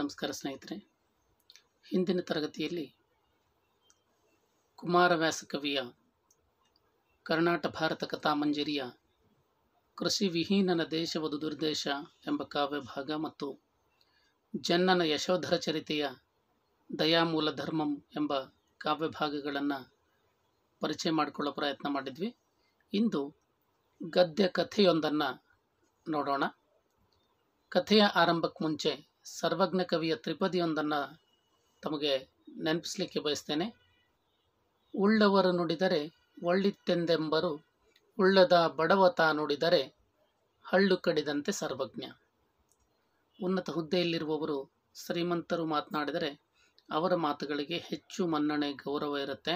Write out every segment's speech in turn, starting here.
ನಮಸ್ಕಾರ ಸ್ನೇಹಿತರೆ ಹಿಂದಿನ ತರಗತಿಯಲ್ಲಿ ಕುಮಾರವ್ಯಾಸ ಕವಿಯ ಕರ್ನಾಟ ಭಾರತ ಕಥಾಮಂಜರಿಯ ಕೃಷಿ ವಿಹೀನನ ದೇಶವದು ದುರ್ದೇಶ ಎಂಬ ಕಾವ್ಯ ಭಾಗ ಮತ್ತು ಜನ್ನನ ಯಶೋಧರ ಚರಿತೆಯ ದಯಾಮೂಲ ಧರ್ಮಂ ಎಂಬ ಕಾವ್ಯ ಭಾಗಗಳನ್ನು ಪರಿಚಯ ಮಾಡಿಕೊಳ್ಳೋ ಪ್ರಯತ್ನ ಮಾಡಿದ್ವಿ ಇಂದು ಗದ್ಯ ಕಥೆಯೊಂದನ್ನು ನೋಡೋಣ ಕಥೆಯ ಆರಂಭಕ್ಕೆ ಮುಂಚೆ ಸರ್ವಜ್ಞ ಕವಿಯ ತ್ರಿಪದಿಯೊಂದನ್ನು ತಮಗೆ ನೆನಪಿಸಲಿಕ್ಕೆ ಬಯಸ್ತೇನೆ ಉಳ್ಳವರು ನುಡಿದರೆ ಒಳ್ಳಿತ್ತೆಂದೆಂಬರು ಉಳ್ಳದ ಬಡವತ ನುಡಿದರೆ ಹಳ್ಳು ಕಡಿದಂತೆ ಸರ್ವಜ್ಞ ಉನ್ನತ ಹುದ್ದೆಯಲ್ಲಿರುವವರು ಶ್ರೀಮಂತರು ಮಾತನಾಡಿದರೆ ಅವರ ಮಾತುಗಳಿಗೆ ಹೆಚ್ಚು ಮನ್ನಣೆ ಗೌರವ ಇರುತ್ತೆ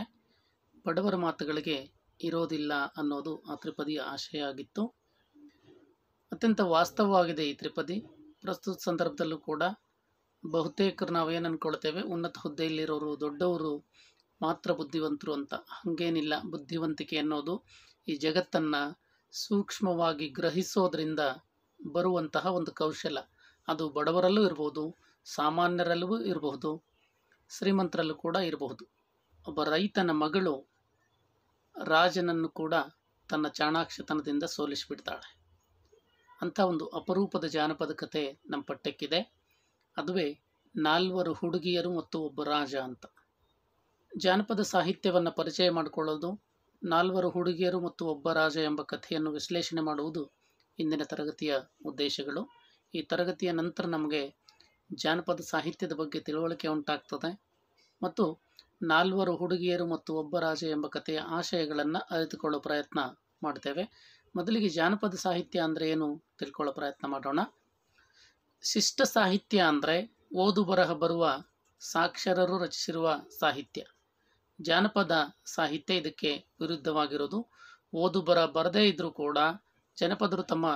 ಬಡವರ ಮಾತುಗಳಿಗೆ ಇರೋದಿಲ್ಲ ಅನ್ನೋದು ಆ ತ್ರಿಪದಿಯ ಆಶಯ ಆಗಿತ್ತು ಅತ್ಯಂತ ವಾಸ್ತವವಾಗಿದೆ ಈ ತ್ರಿಪದಿ ಪ್ರಸ್ತುತ ಸಂದರ್ಭದಲ್ಲೂ ಕೂಡ ಬಹುತೇಕರು ನಾವು ಏನು ಅಂದ್ಕೊಳ್ತೇವೆ ಉನ್ನತ ಹುದ್ದೆಯಲ್ಲಿರೋರು ದೊಡ್ಡವರು ಮಾತ್ರ ಬುದ್ಧಿವಂತರು ಅಂತ ಹಾಗೇನಿಲ್ಲ ಬುದ್ಧಿವಂತಿಕೆ ಅನ್ನೋದು ಈ ಜಗತ್ತನ್ನು ಸೂಕ್ಷ್ಮವಾಗಿ ಗ್ರಹಿಸೋದ್ರಿಂದ ಬರುವಂತಹ ಒಂದು ಕೌಶಲ ಅದು ಬಡವರಲ್ಲೂ ಇರಬಹುದು ಸಾಮಾನ್ಯರಲ್ಲೂ ಇರಬಹುದು ಶ್ರೀಮಂತರಲ್ಲೂ ಕೂಡ ಇರಬಹುದು ಒಬ್ಬ ರೈತನ ಮಗಳು ರಾಜನನ್ನು ಕೂಡ ತನ್ನ ಚಾಣಾಕ್ಷತನದಿಂದ ಸೋಲಿಸಿಬಿಡ್ತಾಳೆ ಅಂಥ ಒಂದು ಅಪರೂಪದ ಜಾನಪದ ಕಥೆ ನಮ್ಮ ಪಠ್ಯಕ್ಕಿದೆ ಅದುವೇ ನಾಲ್ವರು ಹುಡುಗಿಯರು ಮತ್ತು ಒಬ್ಬ ರಾಜ ಅಂತ ಜಾನಪದ ಸಾಹಿತ್ಯವನ್ನು ಪರಿಚಯ ಮಾಡಿಕೊಳ್ಳೋದು ನಾಲ್ವರು ಹುಡುಗಿಯರು ಮತ್ತು ಒಬ್ಬ ರಾಜ ಎಂಬ ಕಥೆಯನ್ನು ವಿಶ್ಲೇಷಣೆ ಮಾಡುವುದು ಇಂದಿನ ತರಗತಿಯ ಉದ್ದೇಶಗಳು ಈ ತರಗತಿಯ ನಂತರ ನಮಗೆ ಜಾನಪದ ಸಾಹಿತ್ಯದ ಬಗ್ಗೆ ತಿಳುವಳಿಕೆ ಉಂಟಾಗ್ತದೆ ಮತ್ತು ನಾಲ್ವರು ಹುಡುಗಿಯರು ಮತ್ತು ಒಬ್ಬ ರಾಜ ಎಂಬ ಕಥೆಯ ಆಶಯಗಳನ್ನು ಅರಿತುಕೊಳ್ಳೋ ಪ್ರಯತ್ನ ಮಾಡ್ತೇವೆ ಮೊದಲಿಗೆ ಜಾನಪದ ಸಾಹಿತ್ಯ ಅಂದರೆ ಏನು ತಿಳ್ಕೊಳ್ಳೋ ಪ್ರಯತ್ನ ಮಾಡೋಣ ಶಿಷ್ಟ ಸಾಹಿತ್ಯ ಅಂದರೆ ಓದು ಬರಹ ಬರುವ ಸಾಕ್ಷರರು ರಚಿಸಿರುವ ಸಾಹಿತ್ಯ ಜಾನಪದ ಸಾಹಿತ್ಯ ಇದಕ್ಕೆ ವಿರುದ್ಧವಾಗಿರೋದು ಓದು ಬರ ಬರದೇ ಇದ್ದರೂ ಕೂಡ ಜನಪದರು ತಮ್ಮ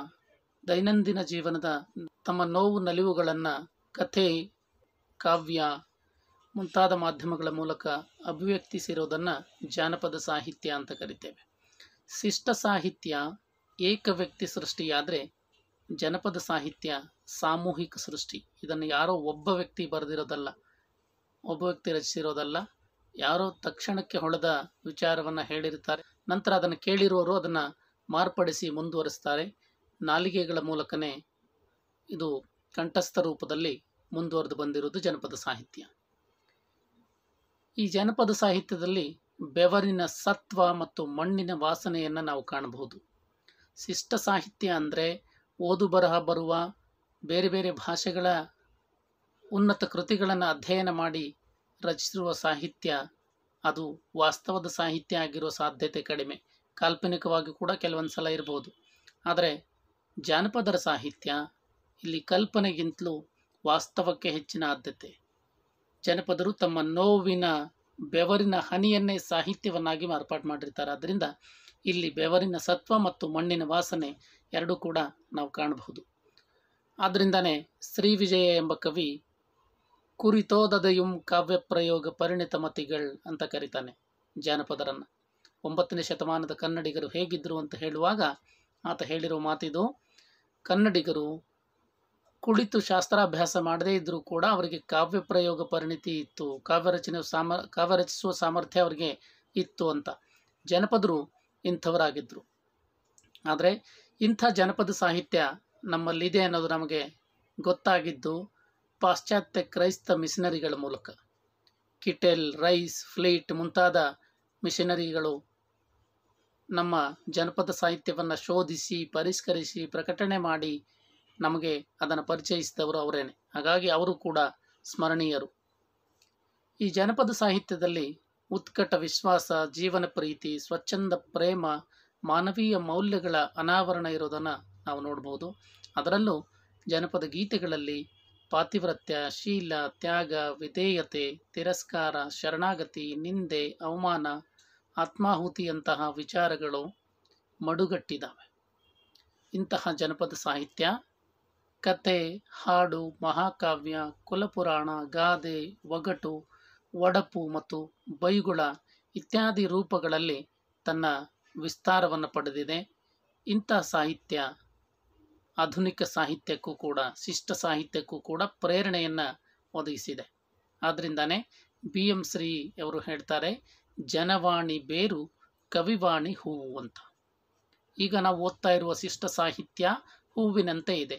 ದೈನಂದಿನ ಜೀವನದ ತಮ್ಮ ನೋವು ನಲಿವುಗಳನ್ನು ಕಥೆ ಕಾವ್ಯ ಮುಂತಾದ ಮಾಧ್ಯಮಗಳ ಮೂಲಕ ಅಭಿವ್ಯಕ್ತಿಸಿರೋದನ್ನು ಜಾನಪದ ಸಾಹಿತ್ಯ ಅಂತ ಕರಿತೇವೆ ಶಿಷ್ಟ ಸಾಹಿತ್ಯ ಏಕ ವ್ಯಕ್ತಿ ಸೃಷ್ಟಿಯಾದರೆ ಜನಪದ ಸಾಹಿತ್ಯ ಸಾಮೂಹಿಕ ಸೃಷ್ಟಿ ಇದನ್ನು ಯಾರೋ ಒಬ್ಬ ವ್ಯಕ್ತಿ ಬರೆದಿರೋದಲ್ಲ ಒಬ್ಬ ವ್ಯಕ್ತಿ ರಚಿಸಿರೋದಲ್ಲ ಯಾರೋ ತಕ್ಷಣಕ್ಕೆ ಹೊಳೆದ ವಿಚಾರವನ್ನು ಹೇಳಿರ್ತಾರೆ ನಂತರ ಅದನ್ನು ಕೇಳಿರುವವರು ಅದನ್ನು ಮಾರ್ಪಡಿಸಿ ಮುಂದುವರಿಸ್ತಾರೆ ನಾಲಿಗೆಗಳ ಮೂಲಕನೇ ಇದು ಕಂಠಸ್ಥ ರೂಪದಲ್ಲಿ ಮುಂದುವರೆದು ಬಂದಿರುವುದು ಜನಪದ ಸಾಹಿತ್ಯ ಈ ಜನಪದ ಸಾಹಿತ್ಯದಲ್ಲಿ ಬೆವರಿನ ಸತ್ವ ಮತ್ತು ಮಣ್ಣಿನ ವಾಸನೆಯನ್ನು ನಾವು ಕಾಣಬಹುದು ಶಿಷ್ಟ ಸಾಹಿತ್ಯ ಅಂದರೆ ಓದು ಬರಹ ಬರುವ ಬೇರೆ ಬೇರೆ ಭಾಷೆಗಳ ಉನ್ನತ ಕೃತಿಗಳನ್ನು ಅಧ್ಯಯನ ಮಾಡಿ ರಚಿಸಿರುವ ಸಾಹಿತ್ಯ ಅದು ವಾಸ್ತವದ ಸಾಹಿತ್ಯ ಆಗಿರೋ ಸಾಧ್ಯತೆ ಕಡಿಮೆ ಕಾಲ್ಪನಿಕವಾಗಿ ಕೂಡ ಕೆಲವೊಂದು ಸಲ ಇರ್ಬೋದು ಆದರೆ ಜಾನಪದರ ಸಾಹಿತ್ಯ ಇಲ್ಲಿ ಕಲ್ಪನೆಗಿಂತಲೂ ವಾಸ್ತವಕ್ಕೆ ಹೆಚ್ಚಿನ ಆದ್ಯತೆ ಜನಪದರು ತಮ್ಮ ನೋವಿನ ಬೆವರಿನ ಹನಿಯನ್ನೇ ಸಾಹಿತ್ಯವನ್ನಾಗಿ ಮಾರ್ಪಾಟು ಮಾಡಿರ್ತಾರೆ ಅದರಿಂದ ಇಲ್ಲಿ ಬೆವರಿನ ಸತ್ವ ಮತ್ತು ಮಣ್ಣಿನ ವಾಸನೆ ಎರಡೂ ಕೂಡ ನಾವು ಕಾಣಬಹುದು ಆದ್ದರಿಂದನೇ ಶ್ರೀ ವಿಜಯ ಎಂಬ ಕವಿ ಕುರಿತೋದದಯುಂ ಕಾವ್ಯ ಪ್ರಯೋಗ ಪರಿಣಿತ ಮತಿಗಳ್ ಅಂತ ಕರೀತಾನೆ ಜಾನಪದರನ್ನು ಒಂಬತ್ತನೇ ಶತಮಾನದ ಕನ್ನಡಿಗರು ಹೇಗಿದ್ದರು ಅಂತ ಹೇಳುವಾಗ ಆತ ಹೇಳಿರೋ ಮಾತಿದು ಕನ್ನಡಿಗರು ಕುಳಿತು ಶಾಸ್ತ್ರಾಭ್ಯಾಸ ಮಾಡದೇ ಇದ್ದರೂ ಕೂಡ ಅವರಿಗೆ ಕಾವ್ಯ ಪ್ರಯೋಗ ಪರಿಣಿತಿ ಇತ್ತು ಕಾವ್ಯ ರಚನೆ ಸಾಮ ಕಾವ್ಯ ರಚಿಸುವ ಸಾಮರ್ಥ್ಯ ಅವರಿಗೆ ಇತ್ತು ಅಂತ ಜನಪದರು ಇಂಥವರಾಗಿದ್ದರು ಆದರೆ ಇಂಥ ಜನಪದ ಸಾಹಿತ್ಯ ನಮ್ಮಲ್ಲಿದೆ ಅನ್ನೋದು ನಮಗೆ ಗೊತ್ತಾಗಿದ್ದು ಪಾಶ್ಚಾತ್ಯ ಕ್ರೈಸ್ತ ಮಿಷನರಿಗಳ ಮೂಲಕ ಕಿಟೆಲ್ ರೈಸ್ ಫ್ಲೀಟ್ ಮುಂತಾದ ಮಿಷನರಿಗಳು ನಮ್ಮ ಜನಪದ ಸಾಹಿತ್ಯವನ್ನು ಶೋಧಿಸಿ ಪರಿಷ್ಕರಿಸಿ ಪ್ರಕಟಣೆ ಮಾಡಿ ನಮಗೆ ಅದನ್ನು ಪರಿಚಯಿಸಿದವರು ಅವರೇನೆ ಹಾಗಾಗಿ ಅವರು ಕೂಡ ಸ್ಮರಣೀಯರು ಈ ಜನಪದ ಸಾಹಿತ್ಯದಲ್ಲಿ ಉತ್ಕಟ ವಿಶ್ವಾಸ ಜೀವನ ಪ್ರೀತಿ ಸ್ವಚ್ಛಂದ ಪ್ರೇಮ ಮಾನವೀಯ ಮೌಲ್ಯಗಳ ಅನಾವರಣ ಇರೋದನ್ನು ನಾವು ನೋಡ್ಬೋದು ಅದರಲ್ಲೂ ಜನಪದ ಗೀತೆಗಳಲ್ಲಿ ಪಾತಿವ್ರತ್ಯ ಶೀಲ ತ್ಯಾಗ ವಿಧೇಯತೆ ತಿರಸ್ಕಾರ ಶರಣಾಗತಿ ನಿಂದೆ ಅವಮಾನ ಆತ್ಮಾಹುತಿಯಂತಹ ವಿಚಾರಗಳು ಮಡುಗಟ್ಟಿದ್ದಾವೆ ಇಂತಹ ಜನಪದ ಸಾಹಿತ್ಯ ಕತೆ ಹಾಡು ಮಹಾಕಾವ್ಯ ಕುಲಪುರಾಣ ಗಾದೆ ಒಗಟು ಒಡಪು ಮತ್ತು ಬೈಗುಳ ಇತ್ಯಾದಿ ರೂಪಗಳಲ್ಲಿ ತನ್ನ ವಿಸ್ತಾರವನ್ನು ಪಡೆದಿದೆ ಇಂಥ ಸಾಹಿತ್ಯ ಆಧುನಿಕ ಸಾಹಿತ್ಯಕ್ಕೂ ಕೂಡ ಶಿಷ್ಟ ಸಾಹಿತ್ಯಕ್ಕೂ ಕೂಡ ಪ್ರೇರಣೆಯನ್ನು ಒದಗಿಸಿದೆ ಆದ್ದರಿಂದಾನೇ ಬಿ ಎಂ ಶ್ರೀ ಅವರು ಹೇಳ್ತಾರೆ ಜನವಾಣಿ ಬೇರು ಕವಿವಾಣಿ ಹೂವು ಅಂತ ಈಗ ನಾವು ಓದ್ತಾ ಇರುವ ಶಿಷ್ಟ ಸಾಹಿತ್ಯ ಹೂವಿನಂತೆ ಇದೆ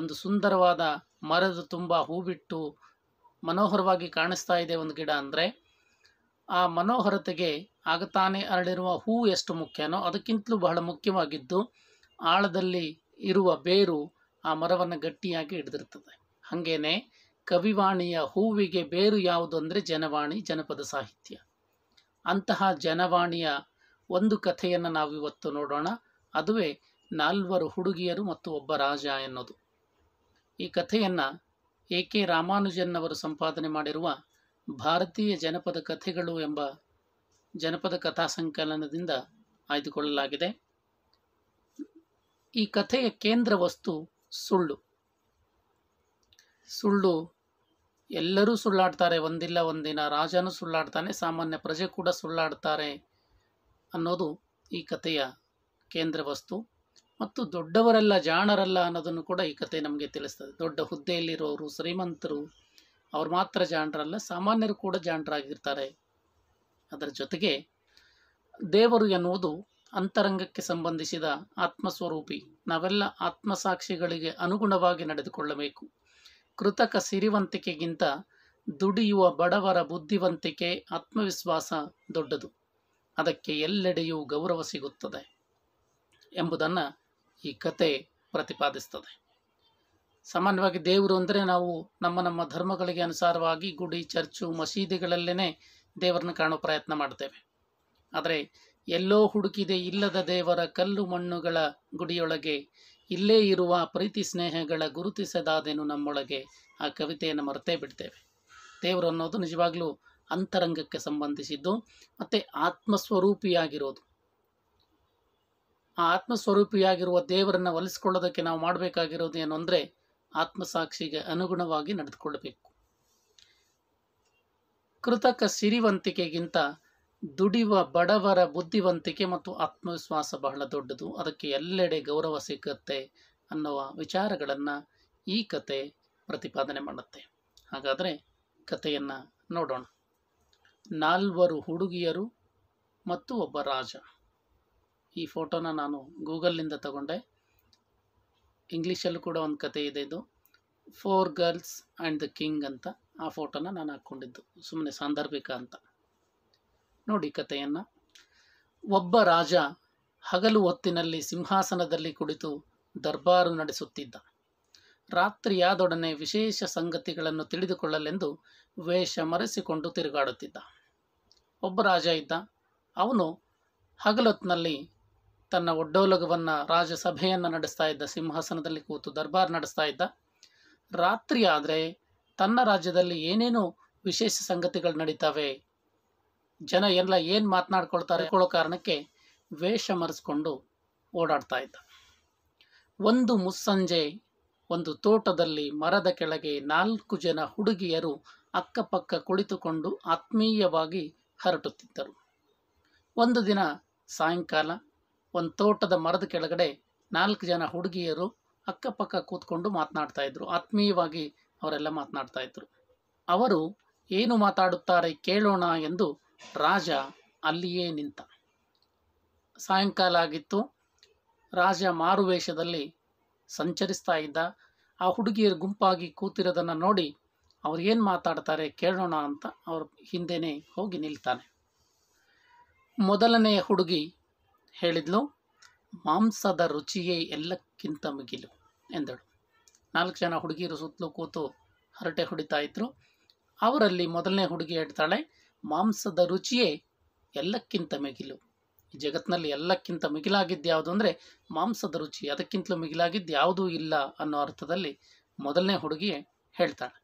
ಒಂದು ಸುಂದರವಾದ ಮರದ ತುಂಬ ಹೂಬಿಟ್ಟು ಮನೋಹರವಾಗಿ ಕಾಣಿಸ್ತಾ ಇದೆ ಒಂದು ಗಿಡ ಅಂದರೆ ಆ ಮನೋಹರತೆಗೆ ಆಗತಾನೆ ಅರಳಿರುವ ಹೂ ಎಷ್ಟು ಮುಖ್ಯನೋ ಅದಕ್ಕಿಂತಲೂ ಬಹಳ ಮುಖ್ಯವಾಗಿದ್ದು ಆಳದಲ್ಲಿ ಇರುವ ಬೇರು ಆ ಮರವನ್ನು ಗಟ್ಟಿಯಾಗಿ ಹಿಡಿದಿರ್ತದೆ ಹಾಗೇನೆ ಕವಿವಾಣಿಯ ಹೂವಿಗೆ ಬೇರು ಯಾವುದು ಅಂದರೆ ಜನವಾಣಿ ಜನಪದ ಸಾಹಿತ್ಯ ಅಂತಹ ಜನವಾಣಿಯ ಒಂದು ಕಥೆಯನ್ನು ನಾವು ಇವತ್ತು ನೋಡೋಣ ಅದುವೇ ನಾಲ್ವರು ಹುಡುಗಿಯರು ಮತ್ತು ಒಬ್ಬ ರಾಜ ಎನ್ನೋದು ಈ ಕಥೆಯನ್ನು ಎ ಕೆ ರಾಮಾನುಜನ್ ಅವರು ಸಂಪಾದನೆ ಮಾಡಿರುವ ಭಾರತೀಯ ಜನಪದ ಕಥೆಗಳು ಎಂಬ ಜನಪದ ಕಥಾ ಸಂಕಲನದಿಂದ ಆಯ್ದುಕೊಳ್ಳಲಾಗಿದೆ ಈ ಕಥೆಯ ಕೇಂದ್ರ ವಸ್ತು ಸುಳ್ಳು ಸುಳ್ಳು ಎಲ್ಲರೂ ಸುಳ್ಳಾಡ್ತಾರೆ ಒಂದಿಲ್ಲ ಒಂದಿನ ರಾಜನು ಸುಳ್ಳಾಡ್ತಾನೆ ಸಾಮಾನ್ಯ ಪ್ರಜೆ ಕೂಡ ಸುಳ್ಳಾಡ್ತಾರೆ ಅನ್ನೋದು ಈ ಕಥೆಯ ಕೇಂದ್ರ ವಸ್ತು ಮತ್ತು ದೊಡ್ಡವರಲ್ಲ ಜಾಣರಲ್ಲ ಅನ್ನೋದನ್ನು ಕೂಡ ಈ ಕತೆ ನಮಗೆ ತಿಳಿಸ್ತದೆ ದೊಡ್ಡ ಹುದ್ದೆಯಲ್ಲಿರೋರು ಶ್ರೀಮಂತರು ಅವ್ರು ಮಾತ್ರ ಜಾಣರಲ್ಲ ಸಾಮಾನ್ಯರು ಕೂಡ ಜಾಣರಾಗಿರ್ತಾರೆ ಅದರ ಜೊತೆಗೆ ದೇವರು ಎನ್ನುವುದು ಅಂತರಂಗಕ್ಕೆ ಸಂಬಂಧಿಸಿದ ಆತ್ಮಸ್ವರೂಪಿ ನಾವೆಲ್ಲ ಆತ್ಮಸಾಕ್ಷಿಗಳಿಗೆ ಅನುಗುಣವಾಗಿ ನಡೆದುಕೊಳ್ಳಬೇಕು ಕೃತಕ ಸಿರಿವಂತಿಕೆಗಿಂತ ದುಡಿಯುವ ಬಡವರ ಬುದ್ಧಿವಂತಿಕೆ ಆತ್ಮವಿಶ್ವಾಸ ದೊಡ್ಡದು ಅದಕ್ಕೆ ಎಲ್ಲೆಡೆಯೂ ಗೌರವ ಸಿಗುತ್ತದೆ ಎಂಬುದನ್ನು ಈ ಕತೆ ಪ್ರತಿಪಾದಿಸ್ತದೆ ಸಾಮಾನ್ಯವಾಗಿ ದೇವರು ಅಂದರೆ ನಾವು ನಮ್ಮ ನಮ್ಮ ಧರ್ಮಗಳಿಗೆ ಅನುಸಾರವಾಗಿ ಗುಡಿ ಚರ್ಚು ಮಸೀದಿಗಳಲ್ಲೇ ದೇವರನ್ನು ಕಾಣೋ ಪ್ರಯತ್ನ ಮಾಡ್ತೇವೆ ಆದರೆ ಎಲ್ಲೋ ಹುಡುಕಿದೆ ಇಲ್ಲದ ದೇವರ ಕಲ್ಲು ಮಣ್ಣುಗಳ ಗುಡಿಯೊಳಗೆ ಇಲ್ಲೇ ಇರುವ ಪ್ರೀತಿ ಸ್ನೇಹಗಳ ಗುರುತಿಸದಾದೇನು ನಮ್ಮೊಳಗೆ ಆ ಕವಿತೆಯನ್ನು ಮರೆತೇ ಬಿಡ್ತೇವೆ ದೇವರು ಅನ್ನೋದು ನಿಜವಾಗ್ಲೂ ಅಂತರಂಗಕ್ಕೆ ಸಂಬಂಧಿಸಿದ್ದು ಮತ್ತು ಆತ್ಮಸ್ವರೂಪಿಯಾಗಿರೋದು ಆ ಆತ್ಮಸ್ವರೂಪಿಯಾಗಿರುವ ದೇವರನ್ನು ಒಲಿಸ್ಕೊಳ್ಳೋದಕ್ಕೆ ನಾವು ಮಾಡಬೇಕಾಗಿರೋದು ಏನು ಅಂದರೆ ಆತ್ಮಸಾಕ್ಷಿಗೆ ಅನುಗುಣವಾಗಿ ನಡೆದುಕೊಳ್ಬೇಕು ಕೃತಕ ಸಿರಿವಂತಿಕೆಗಿಂತ ದುಡಿವ ಬಡವರ ಬುದ್ಧಿವಂತಿಕೆ ಮತ್ತು ಆತ್ಮವಿಶ್ವಾಸ ಬಹಳ ದೊಡ್ಡದು ಅದಕ್ಕೆ ಎಲ್ಲೆಡೆ ಗೌರವ ಸಿಕ್ಕತ್ತೆ ಅನ್ನುವ ವಿಚಾರಗಳನ್ನು ಈ ಕತೆ ಪ್ರತಿಪಾದನೆ ಮಾಡುತ್ತೆ ಹಾಗಾದರೆ ಕಥೆಯನ್ನು ನೋಡೋಣ ನಾಲ್ವರು ಹುಡುಗಿಯರು ಮತ್ತು ಒಬ್ಬ ರಾಜ ಈ ಫೋಟೋನ ನಾನು ಗೂಗಲ್ನಿಂದ ತಗೊಂಡೆ ಇಂಗ್ಲೀಷಲ್ಲೂ ಕೂಡ ಒಂದು ಕತೆ ಇದೆ ಇದು four girls and the king ಅಂತ ಆ ಫೋಟೋನ ನಾನು ಹಾಕ್ಕೊಂಡಿದ್ದು ಸುಮ್ಮನೆ ಸಾಂದರ್ಭಿಕ ಅಂತ ನೋಡಿ ಕಥೆಯನ್ನು ಒಬ್ಬ ರಾಜ ಹಗಲು ಹೊತ್ತಿನಲ್ಲಿ ಸಿಂಹಾಸನದಲ್ಲಿ ಕುಳಿತು ದರ್ಬಾರು ನಡೆಸುತ್ತಿದ್ದ ರಾತ್ರಿಯಾದೊಡನೆ ವಿಶೇಷ ಸಂಗತಿಗಳನ್ನು ತಿಳಿದುಕೊಳ್ಳಲೆಂದು ವೇಷ ಮರೆಸಿಕೊಂಡು ತಿರುಗಾಡುತ್ತಿದ್ದ ಒಬ್ಬ ರಾಜ ಇದ್ದ ಅವನು ಹಗಲೊತ್ತಿನಲ್ಲಿ ತನ್ನ ಒಡ್ಡೋಲಗವನ್ನು ರಾಜಸಭೆಯನ್ನು ನಡೆಸ್ತಾ ಇದ್ದ ಸಿಂಹಾಸನದಲ್ಲಿ ಕೂತು ದರ್ಬಾರ್ ನಡೆಸ್ತಾ ಇದ್ದ ರಾತ್ರಿ ಆದರೆ ತನ್ನ ರಾಜ್ಯದಲ್ಲಿ ಏನೇನು ವಿಶೇಷ ಸಂಗತಿಗಳು ನಡೀತಾವೆ ಜನ ಎಲ್ಲ ಏನು ಮಾತನಾಡ್ಕೊಳ್ತಾರೆ ಕೊಳ್ಳೋ ಕಾರಣಕ್ಕೆ ವೇಷ ಮರೆಸ್ಕೊಂಡು ಓಡಾಡ್ತಾ ಇದ್ದ ಒಂದು ಮುಸ್ಸಂಜೆ ಒಂದು ತೋಟದಲ್ಲಿ ಮರದ ಕೆಳಗೆ ನಾಲ್ಕು ಜನ ಹುಡುಗಿಯರು ಅಕ್ಕಪಕ್ಕ ಕುಳಿತುಕೊಂಡು ಆತ್ಮೀಯವಾಗಿ ಹರಟುತ್ತಿದ್ದರು ಒಂದು ದಿನ ಸಾಯಂಕಾಲ ಒಂದು ತೋಟದ ಮರದ ಕೆಳಗಡೆ ನಾಲ್ಕು ಜನ ಹುಡುಗಿಯರು ಅಕ್ಕಪಕ್ಕ ಕೂತ್ಕೊಂಡು ಮಾತನಾಡ್ತಾ ಇದ್ರು ಆತ್ಮೀಯವಾಗಿ ಅವರೆಲ್ಲ ಮಾತನಾಡ್ತಾ ಇದ್ರು ಅವರು ಏನು ಮಾತಾಡುತ್ತಾರೆ ಕೇಳೋಣ ಎಂದು ರಾಜ ಅಲ್ಲಿಯೇ ನಿಂತ ಸಾಯಂಕಾಲ ಆಗಿತ್ತು ರಾಜ ಮಾರುವೇಷದಲ್ಲಿ ಸಂಚರಿಸ್ತಾ ಇದ್ದ ಆ ಹುಡುಗಿಯರು ಗುಂಪಾಗಿ ಕೂತಿರೋದನ್ನು ನೋಡಿ ಅವ್ರು ಏನು ಮಾತಾಡ್ತಾರೆ ಕೇಳೋಣ ಅಂತ ಅವ್ರ ಹಿಂದೆನೇ ಹೋಗಿ ನಿಲ್ತಾನೆ ಮೊದಲನೆಯ ಹುಡುಗಿ ಹೇಳಿದ್ಲು ಮಾಂಸದ ರುಚಿಯೇ ಎಲ್ಲಕ್ಕಿಂತ ಮಿಗಿಲು ಎಂದಳು ನಾಲ್ಕು ಜನ ಹುಡುಗಿಯರು ಸುತ್ತಲೂ ಕೂತು ಹರಟೆ ಹೊಡಿತಾ ಇದ್ರು ಅವರಲ್ಲಿ ಮೊದಲನೇ ಹುಡುಗಿ ಹೇಳ್ತಾಳೆ ಮಾಂಸದ ರುಚಿಯೇ ಎಲ್ಲಕ್ಕಿಂತ ಮಿಗಿಲು ಜಗತ್ತಿನಲ್ಲಿ ಎಲ್ಲಕ್ಕಿಂತ ಮಿಗಿಲಾಗಿದ್ದು ಯಾವುದು ಅಂದರೆ ಮಾಂಸದ ರುಚಿ ಅದಕ್ಕಿಂತಲೂ ಮಿಗಿಲಾಗಿದ್ದು ಯಾವುದೂ ಇಲ್ಲ ಅನ್ನೋ ಅರ್ಥದಲ್ಲಿ ಮೊದಲನೇ ಹುಡುಗಿ ಹೇಳ್ತಾಳೆ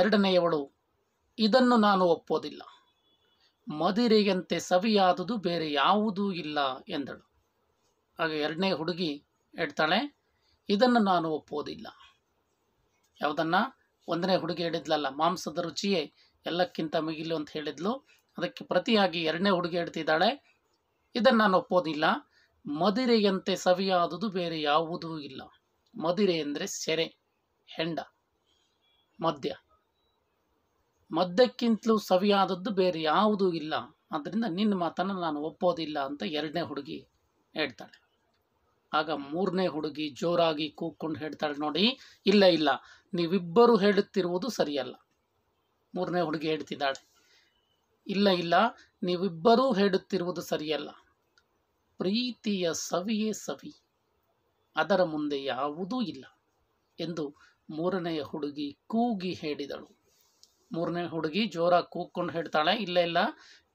ಎರಡನೆಯವಳು ಇದನ್ನು ನಾನು ಒಪ್ಪೋದಿಲ್ಲ ಮದಿರೆಯಂತೆ ಸವಿಯಾದುದು ಬೇರೆ ಯಾವುದೂ ಇಲ್ಲ ಎಂದಳು ಆಗ ಎರಡನೇ ಹುಡುಗಿ ಹೇಳ್ತಾಳೆ ಇದನ್ನು ನಾನು ಒಪ್ಪೋದಿಲ್ಲ ಯಾವುದನ್ನು ಒಂದನೇ ಹುಡುಗಿ ಹೇಳಿದ್ಲಲ್ಲ ಮಾಂಸದ ರುಚಿಯೇ ಎಲ್ಲಕ್ಕಿಂತ ಮಿಗಿಲು ಅಂತ ಹೇಳಿದ್ಲು ಅದಕ್ಕೆ ಪ್ರತಿಯಾಗಿ ಎರಡನೇ ಹುಡುಗಿ ಹೇಳ್ತಿದ್ದಾಳೆ ಇದನ್ನು ನಾನು ಒಪ್ಪೋದಿಲ್ಲ ಮದಿರೆಯಂತೆ ಸವಿಯಾದುದು ಬೇರೆ ಯಾವುದೂ ಇಲ್ಲ ಮದಿರೆ ಅಂದರೆ ಸೆರೆ ಹೆಂಡ ಮದ್ಯ ಮದ್ದಕ್ಕಿಂತಲೂ ಸವಿಯಾದದ್ದು ಬೇರೆ ಯಾವುದೂ ಇಲ್ಲ ಆದ್ದರಿಂದ ನಿನ್ನ ಮಾತನ್ನು ನಾನು ಒಪ್ಪೋದಿಲ್ಲ ಅಂತ ಎರಡನೇ ಹುಡುಗಿ ಹೇಳ್ತಾಳೆ ಆಗ ಮೂರನೇ ಹುಡುಗಿ ಜೋರಾಗಿ ಕೂಗ್ಕೊಂಡು ಹೇಳ್ತಾಳೆ ನೋಡಿ ಇಲ್ಲ ಇಲ್ಲ ನೀವಿಬ್ಬರು ಹೇಳುತ್ತಿರುವುದು ಸರಿಯಲ್ಲ ಮೂರನೇ ಹುಡುಗಿ ಹೇಳ್ತಿದ್ದಾಳೆ ಇಲ್ಲ ಇಲ್ಲ ನೀವಿಬ್ಬರೂ ಹೇಳುತ್ತಿರುವುದು ಸರಿಯಲ್ಲ ಪ್ರೀತಿಯ ಸವಿಯೇ ಸವಿ ಅದರ ಮುಂದೆ ಯಾವುದೂ ಇಲ್ಲ ಎಂದು ಮೂರನೆಯ ಹುಡುಗಿ ಕೂಗಿ ಹೇಳಿದಳು ಮೂರನೇ ಹುಡುಗಿ ಜೋರಾಗಿ ಕೂಗ್ಕೊಂಡು ಹೇಳ್ತಾಳೆ ಇಲ್ಲ ಇಲ್ಲ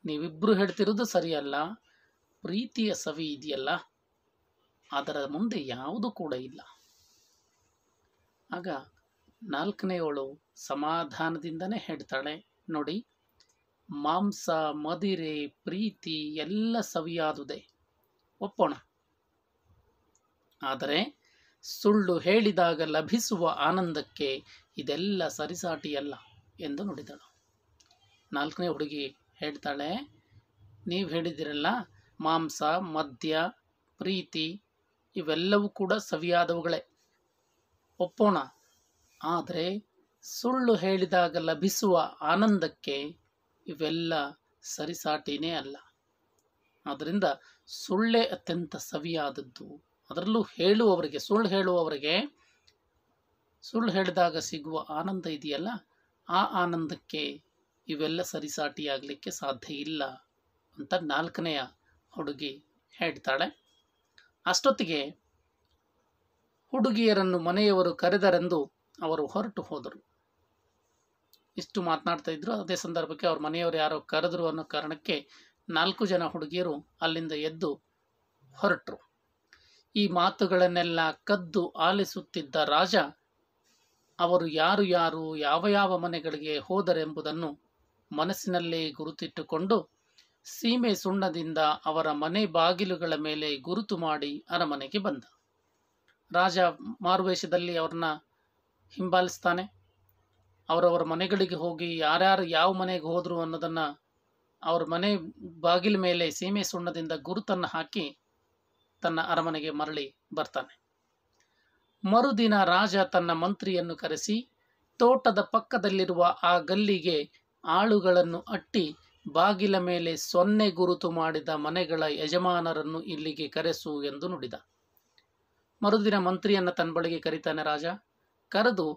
ನೀವಿಬ್ಬರು ಹೇಳ್ತಿರೋದು ಸರಿಯಲ್ಲ ಪ್ರೀತಿಯ ಸವಿ ಇದೆಯಲ್ಲ ಅದರ ಮುಂದೆ ಯಾವುದು ಕೂಡ ಇಲ್ಲ ಆಗ ನಾಲ್ಕನೆಯವಳು ಸಮಾಧಾನದಿಂದನೇ ಹೇಳ್ತಾಳೆ ನೋಡಿ ಮಾಂಸ ಮದಿರೆ ಪ್ರೀತಿ ಎಲ್ಲ ಸವಿಯಾದುದೆ ಒಪ್ಪೋಣ ಆದರೆ ಸುಳ್ಳು ಹೇಳಿದಾಗ ಲಭಿಸುವ ಆನಂದಕ್ಕೆ ಇದೆಲ್ಲ ಸರಿಸಾಟಿಯಲ್ಲ ಎಂದು ನುಡಿದಳು ನಾಲ್ಕನೇ ಹುಡುಗಿ ಹೇಳ್ತಾಳೆ ನೀವು ಹೇಳಿದಿರಲ್ಲ ಮಾಂಸ ಮದ್ಯ ಪ್ರೀತಿ ಇವೆಲ್ಲವೂ ಕೂಡ ಸವಿಯಾದವುಗಳೇ ಒಪ್ಪೋಣ ಆದರೆ ಸುಳ್ಳು ಹೇಳಿದಾಗ ಲಭಿಸುವ ಆನಂದಕ್ಕೆ ಇವೆಲ್ಲ ಸರಿಸಾಟಿನೇ ಅಲ್ಲ ಆದ್ದರಿಂದ ಸುಳ್ಳೇ ಅತ್ಯಂತ ಸವಿಯಾದದ್ದು ಅದರಲ್ಲೂ ಹೇಳುವವರಿಗೆ ಸುಳ್ಳು ಹೇಳುವವರಿಗೆ ಸುಳ್ಳು ಹೇಳಿದಾಗ ಸಿಗುವ ಆನಂದ ಇದೆಯಲ್ಲ ಆ ಆನಂದಕ್ಕೆ ಇವೆಲ್ಲ ಸರಿಸಾಟಿಯಾಗಲಿಕ್ಕೆ ಸಾಧ್ಯ ಇಲ್ಲ ಅಂತ ನಾಲ್ಕನೆಯ ಹುಡುಗಿ ಹೇಳ್ತಾಳೆ ಅಷ್ಟೊತ್ತಿಗೆ ಹುಡುಗಿಯರನ್ನು ಮನೆಯವರು ಕರೆದರೆಂದು ಅವರು ಹೊರಟು ಹೋದರು ಇಷ್ಟು ಮಾತನಾಡ್ತಾ ಇದ್ರು ಅದೇ ಸಂದರ್ಭಕ್ಕೆ ಅವ್ರ ಮನೆಯವರು ಯಾರೋ ಕರೆದ್ರು ಅನ್ನೋ ಕಾರಣಕ್ಕೆ ನಾಲ್ಕು ಜನ ಹುಡುಗಿಯರು ಅಲ್ಲಿಂದ ಎದ್ದು ಹೊರಟರು ಈ ಮಾತುಗಳನ್ನೆಲ್ಲ ಕದ್ದು ಆಲಿಸುತ್ತಿದ್ದ ರಾಜ ಅವರು ಯಾರು ಯಾರು ಯಾವ ಯಾವ ಮನೆಗಳಿಗೆ ಹೋದರೆಂಬುದನ್ನು ಮನಸ್ಸಿನಲ್ಲೇ ಗುರುತಿಟ್ಟುಕೊಂಡು ಸೀಮೆ ಸುಣ್ಣದಿಂದ ಅವರ ಮನೆ ಬಾಗಿಲುಗಳ ಮೇಲೆ ಗುರುತು ಮಾಡಿ ಅರಮನೆಗೆ ಬಂದ ರಾಜ ಮಾರುವೇಷದಲ್ಲಿ ಅವ್ರನ್ನ ಹಿಂಬಾಲಿಸ್ತಾನೆ ಅವರವರ ಮನೆಗಳಿಗೆ ಹೋಗಿ ಯಾರ್ಯಾರು ಯಾವ ಮನೆಗೆ ಹೋದರು ಅನ್ನೋದನ್ನು ಅವ್ರ ಮನೆ ಬಾಗಿಲ ಮೇಲೆ ಸೀಮೆ ಸುಣ್ಣದಿಂದ ಗುರುತನ್ನು ಹಾಕಿ ತನ್ನ ಅರಮನೆಗೆ ಮರಳಿ ಬರ್ತಾನೆ ಮರುದಿನ ರಾಜ ತನ್ನ ಮಂತ್ರಿಯನ್ನು ಕರೆಸಿ ತೋಟದ ಪಕ್ಕದಲ್ಲಿರುವ ಆ ಗಲ್ಲಿಗೆ ಆಳುಗಳನ್ನು ಅಟ್ಟಿ ಬಾಗಿಲ ಮೇಲೆ ಸೊನ್ನೆ ಗುರುತು ಮಾಡಿದ ಮನೆಗಳ ಯಜಮಾನರನ್ನು ಇಲ್ಲಿಗೆ ಕರೆಸು ಎಂದು ನುಡಿದ ಮರುದಿನ ಮಂತ್ರಿಯನ್ನು ತನ್ನ ಬಳಿಗೆ ಕರೀತಾನೆ ರಾಜ ಕರೆದು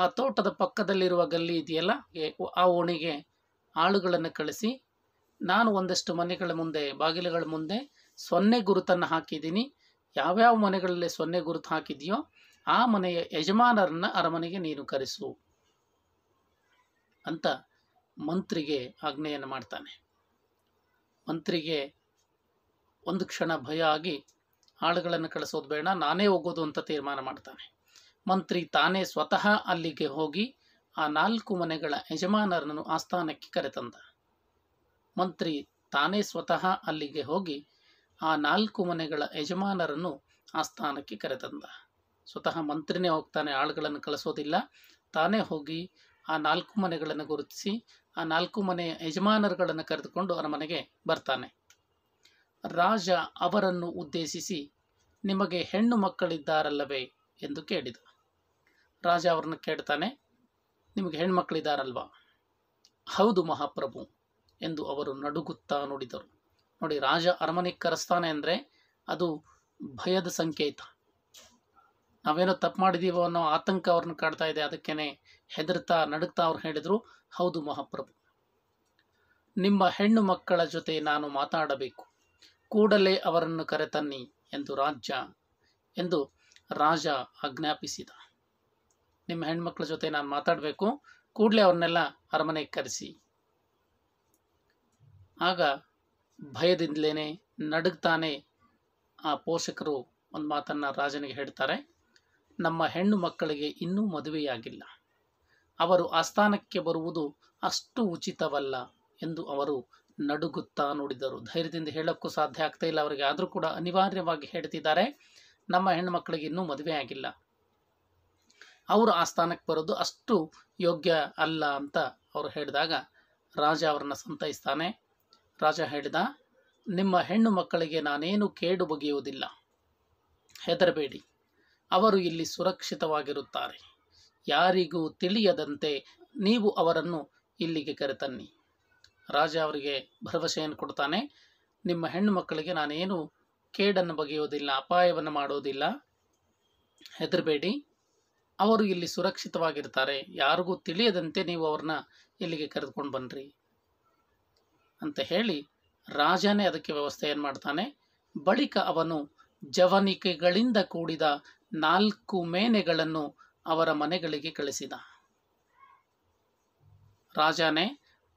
ಆ ತೋಟದ ಪಕ್ಕದಲ್ಲಿರುವ ಗಲ್ಲಿ ಇದೆಯಲ್ಲ ಆ ಓಣಿಗೆ ಆಳುಗಳನ್ನು ಕಳಿಸಿ ನಾನು ಒಂದಷ್ಟು ಮನೆಗಳ ಮುಂದೆ ಬಾಗಿಲುಗಳ ಮುಂದೆ ಸೊನ್ನೆ ಗುರುತನ್ನು ಹಾಕಿದ್ದೀನಿ ಯಾವ್ಯಾವ ಮನೆಗಳಲ್ಲಿ ಸೊನ್ನೆ ಗುರುತು ಹಾಕಿದೆಯೋ ಆ ಮನೆಯ ಯಜಮಾನರನ್ನ ಅರಮನೆಗೆ ನೀನು ಕರೆಸು ಅಂತ ಮಂತ್ರಿಗೆ ಆಜ್ಞೆಯನ್ನು ಮಾಡ್ತಾನೆ ಮಂತ್ರಿಗೆ ಒಂದು ಕ್ಷಣ ಭಯ ಆಗಿ ಆಳುಗಳನ್ನು ಕಳಿಸೋದು ಬೇಡ ನಾನೇ ಹೋಗೋದು ಅಂತ ತೀರ್ಮಾನ ಮಾಡ್ತಾನೆ ಮಂತ್ರಿ ತಾನೇ ಸ್ವತಃ ಅಲ್ಲಿಗೆ ಹೋಗಿ ಆ ನಾಲ್ಕು ಮನೆಗಳ ಯಜಮಾನರನ್ನು ಆಸ್ಥಾನಕ್ಕೆ ಕರೆತಂದ ಮಂತ್ರಿ ತಾನೇ ಸ್ವತಃ ಅಲ್ಲಿಗೆ ಹೋಗಿ ಆ ನಾಲ್ಕು ಮನೆಗಳ ಯಜಮಾನರನ್ನು ಆಸ್ಥಾನಕ್ಕೆ ಕರೆತಂದ ಸ್ವತಃ ಮಂತ್ರಿನೇ ಹೋಗ್ತಾನೆ ಆಳುಗಳನ್ನು ಕಳಿಸೋದಿಲ್ಲ ತಾನೇ ಹೋಗಿ ಆ ನಾಲ್ಕು ಮನೆಗಳನ್ನು ಗುರುತಿಸಿ ಆ ನಾಲ್ಕು ಮನೆಯ ಯಜಮಾನರುಗಳನ್ನು ಕರೆದುಕೊಂಡು ಅವರ ಮನೆಗೆ ಬರ್ತಾನೆ ರಾಜ ಅವರನ್ನು ಉದ್ದೇಶಿಸಿ ನಿಮಗೆ ಹೆಣ್ಣು ಮಕ್ಕಳಿದ್ದಾರಲ್ಲವೇ ಎಂದು ಕೇಳಿದ ರಾಜ ಅವರನ್ನು ಕೇಳ್ತಾನೆ ನಿಮಗೆ ಹೆಣ್ಣು ಮಕ್ಕಳಿದ್ದಾರಲ್ವಾ ಹೌದು ಮಹಾಪ್ರಭು ಎಂದು ಅವರು ನಡುಗುತ್ತಾ ನೋಡಿದರು ನೋಡಿ ರಾಜ ಅರಮನೆಗೆ ಕರೆಸ್ತಾನೆ ಅಂದರೆ ಅದು ಭಯದ ಸಂಕೇತ ನಾವೇನೋ ತಪ್ಪು ಮಾಡಿದ್ದೀವೋ ಅನ್ನೋ ಆತಂಕ ಅವ್ರನ್ನ ಕಾಡ್ತಾ ಇದೆ ಅದಕ್ಕೇನೆ ಹೆದರ್ತಾ ನಡುಗ್ತಾ ಅವ್ರು ಹೇಳಿದರು ಹೌದು ಮಹಾಪ್ರಭು ನಿಮ್ಮ ಹೆಣ್ಣು ಮಕ್ಕಳ ಜೊತೆ ನಾನು ಮಾತಾಡಬೇಕು ಕೂಡಲೇ ಅವರನ್ನು ಕರೆತನ್ನಿ ಎಂದು ರಾಜ್ಯ ಎಂದು ರಾಜ ಆಜ್ಞಾಪಿಸಿದ ನಿಮ್ಮ ಹೆಣ್ಮಕ್ಳ ಜೊತೆ ನಾನು ಮಾತಾಡಬೇಕು ಕೂಡಲೇ ಅವ್ರನ್ನೆಲ್ಲ ಅರಮನೆಗೆ ಕರೆಸಿ ಆಗ ಭಯದಿಂದಲೇ ನಡುಗ್ತಾನೆ ಆ ಪೋಷಕರು ಒಂದು ಮಾತನ್ನು ರಾಜನಿಗೆ ಹೇಳ್ತಾರೆ ನಮ್ಮ ಹೆಣ್ಣು ಮಕ್ಕಳಿಗೆ ಇನ್ನೂ ಮದುವೆಯಾಗಿಲ್ಲ ಅವರು ಆಸ್ಥಾನಕ್ಕೆ ಬರುವುದು ಅಷ್ಟು ಉಚಿತವಲ್ಲ ಎಂದು ಅವರು ನಡುಗುತ್ತಾ ನೋಡಿದರು ಧೈರ್ಯದಿಂದ ಹೇಳೋಕ್ಕೂ ಸಾಧ್ಯ ಆಗ್ತಾ ಇಲ್ಲ ಅವರಿಗೆ ಆದರೂ ಕೂಡ ಅನಿವಾರ್ಯವಾಗಿ ಹೇಳ್ತಿದ್ದಾರೆ ನಮ್ಮ ಹೆಣ್ಣು ಮಕ್ಕಳಿಗೆ ಇನ್ನೂ ಮದುವೆ ಆಗಿಲ್ಲ ಅವರು ಆಸ್ಥಾನಕ್ಕೆ ಬರೋದು ಅಷ್ಟು ಯೋಗ್ಯ ಅಲ್ಲ ಅಂತ ಅವರು ಹೇಳಿದಾಗ ರಾಜ ಅವರನ್ನ ಸಂತೈಸ್ತಾನೆ ರಾಜ ಹೇಳಿದ ನಿಮ್ಮ ಹೆಣ್ಣು ಮಕ್ಕಳಿಗೆ ನಾನೇನು ಕೇಡು ಬಗೆಯುವುದಿಲ್ಲ ಹೆದರಬೇಡಿ ಅವರು ಇಲ್ಲಿ ಸುರಕ್ಷಿತವಾಗಿರುತ್ತಾರೆ ಯಾರಿಗೂ ತಿಳಿಯದಂತೆ ನೀವು ಅವರನ್ನು ಇಲ್ಲಿಗೆ ಕರೆತನ್ನಿ ರಾಜ ಅವರಿಗೆ ಭರವಸೆಯನ್ನು ಕೊಡ್ತಾನೆ ನಿಮ್ಮ ಹೆಣ್ಣು ಮಕ್ಕಳಿಗೆ ನಾನೇನು ಕೇಡನ್ನು ಬಗೆಯುವುದಿಲ್ಲ ಅಪಾಯವನ್ನು ಮಾಡೋದಿಲ್ಲ ಹೆದರಬೇಡಿ ಅವರು ಇಲ್ಲಿ ಸುರಕ್ಷಿತವಾಗಿರ್ತಾರೆ ಯಾರಿಗೂ ತಿಳಿಯದಂತೆ ನೀವು ಅವ್ರನ್ನ ಇಲ್ಲಿಗೆ ಕರೆದುಕೊಂಡು ಬನ್ನಿರಿ ಅಂತ ಹೇಳಿ ರಾಜನೇ ಅದಕ್ಕೆ ವ್ಯವಸ್ಥೆಯನ್ನು ಮಾಡ್ತಾನೆ ಬಳಿಕ ಅವನು ಜವನಿಕೆಗಳಿಂದ ಕೂಡಿದ ನಾಲ್ಕು ಮೇನೆಗಳನ್ನು ಅವರ ಮನೆಗಳಿಗೆ ಕಳಿಸಿದ ರಾಜನೇ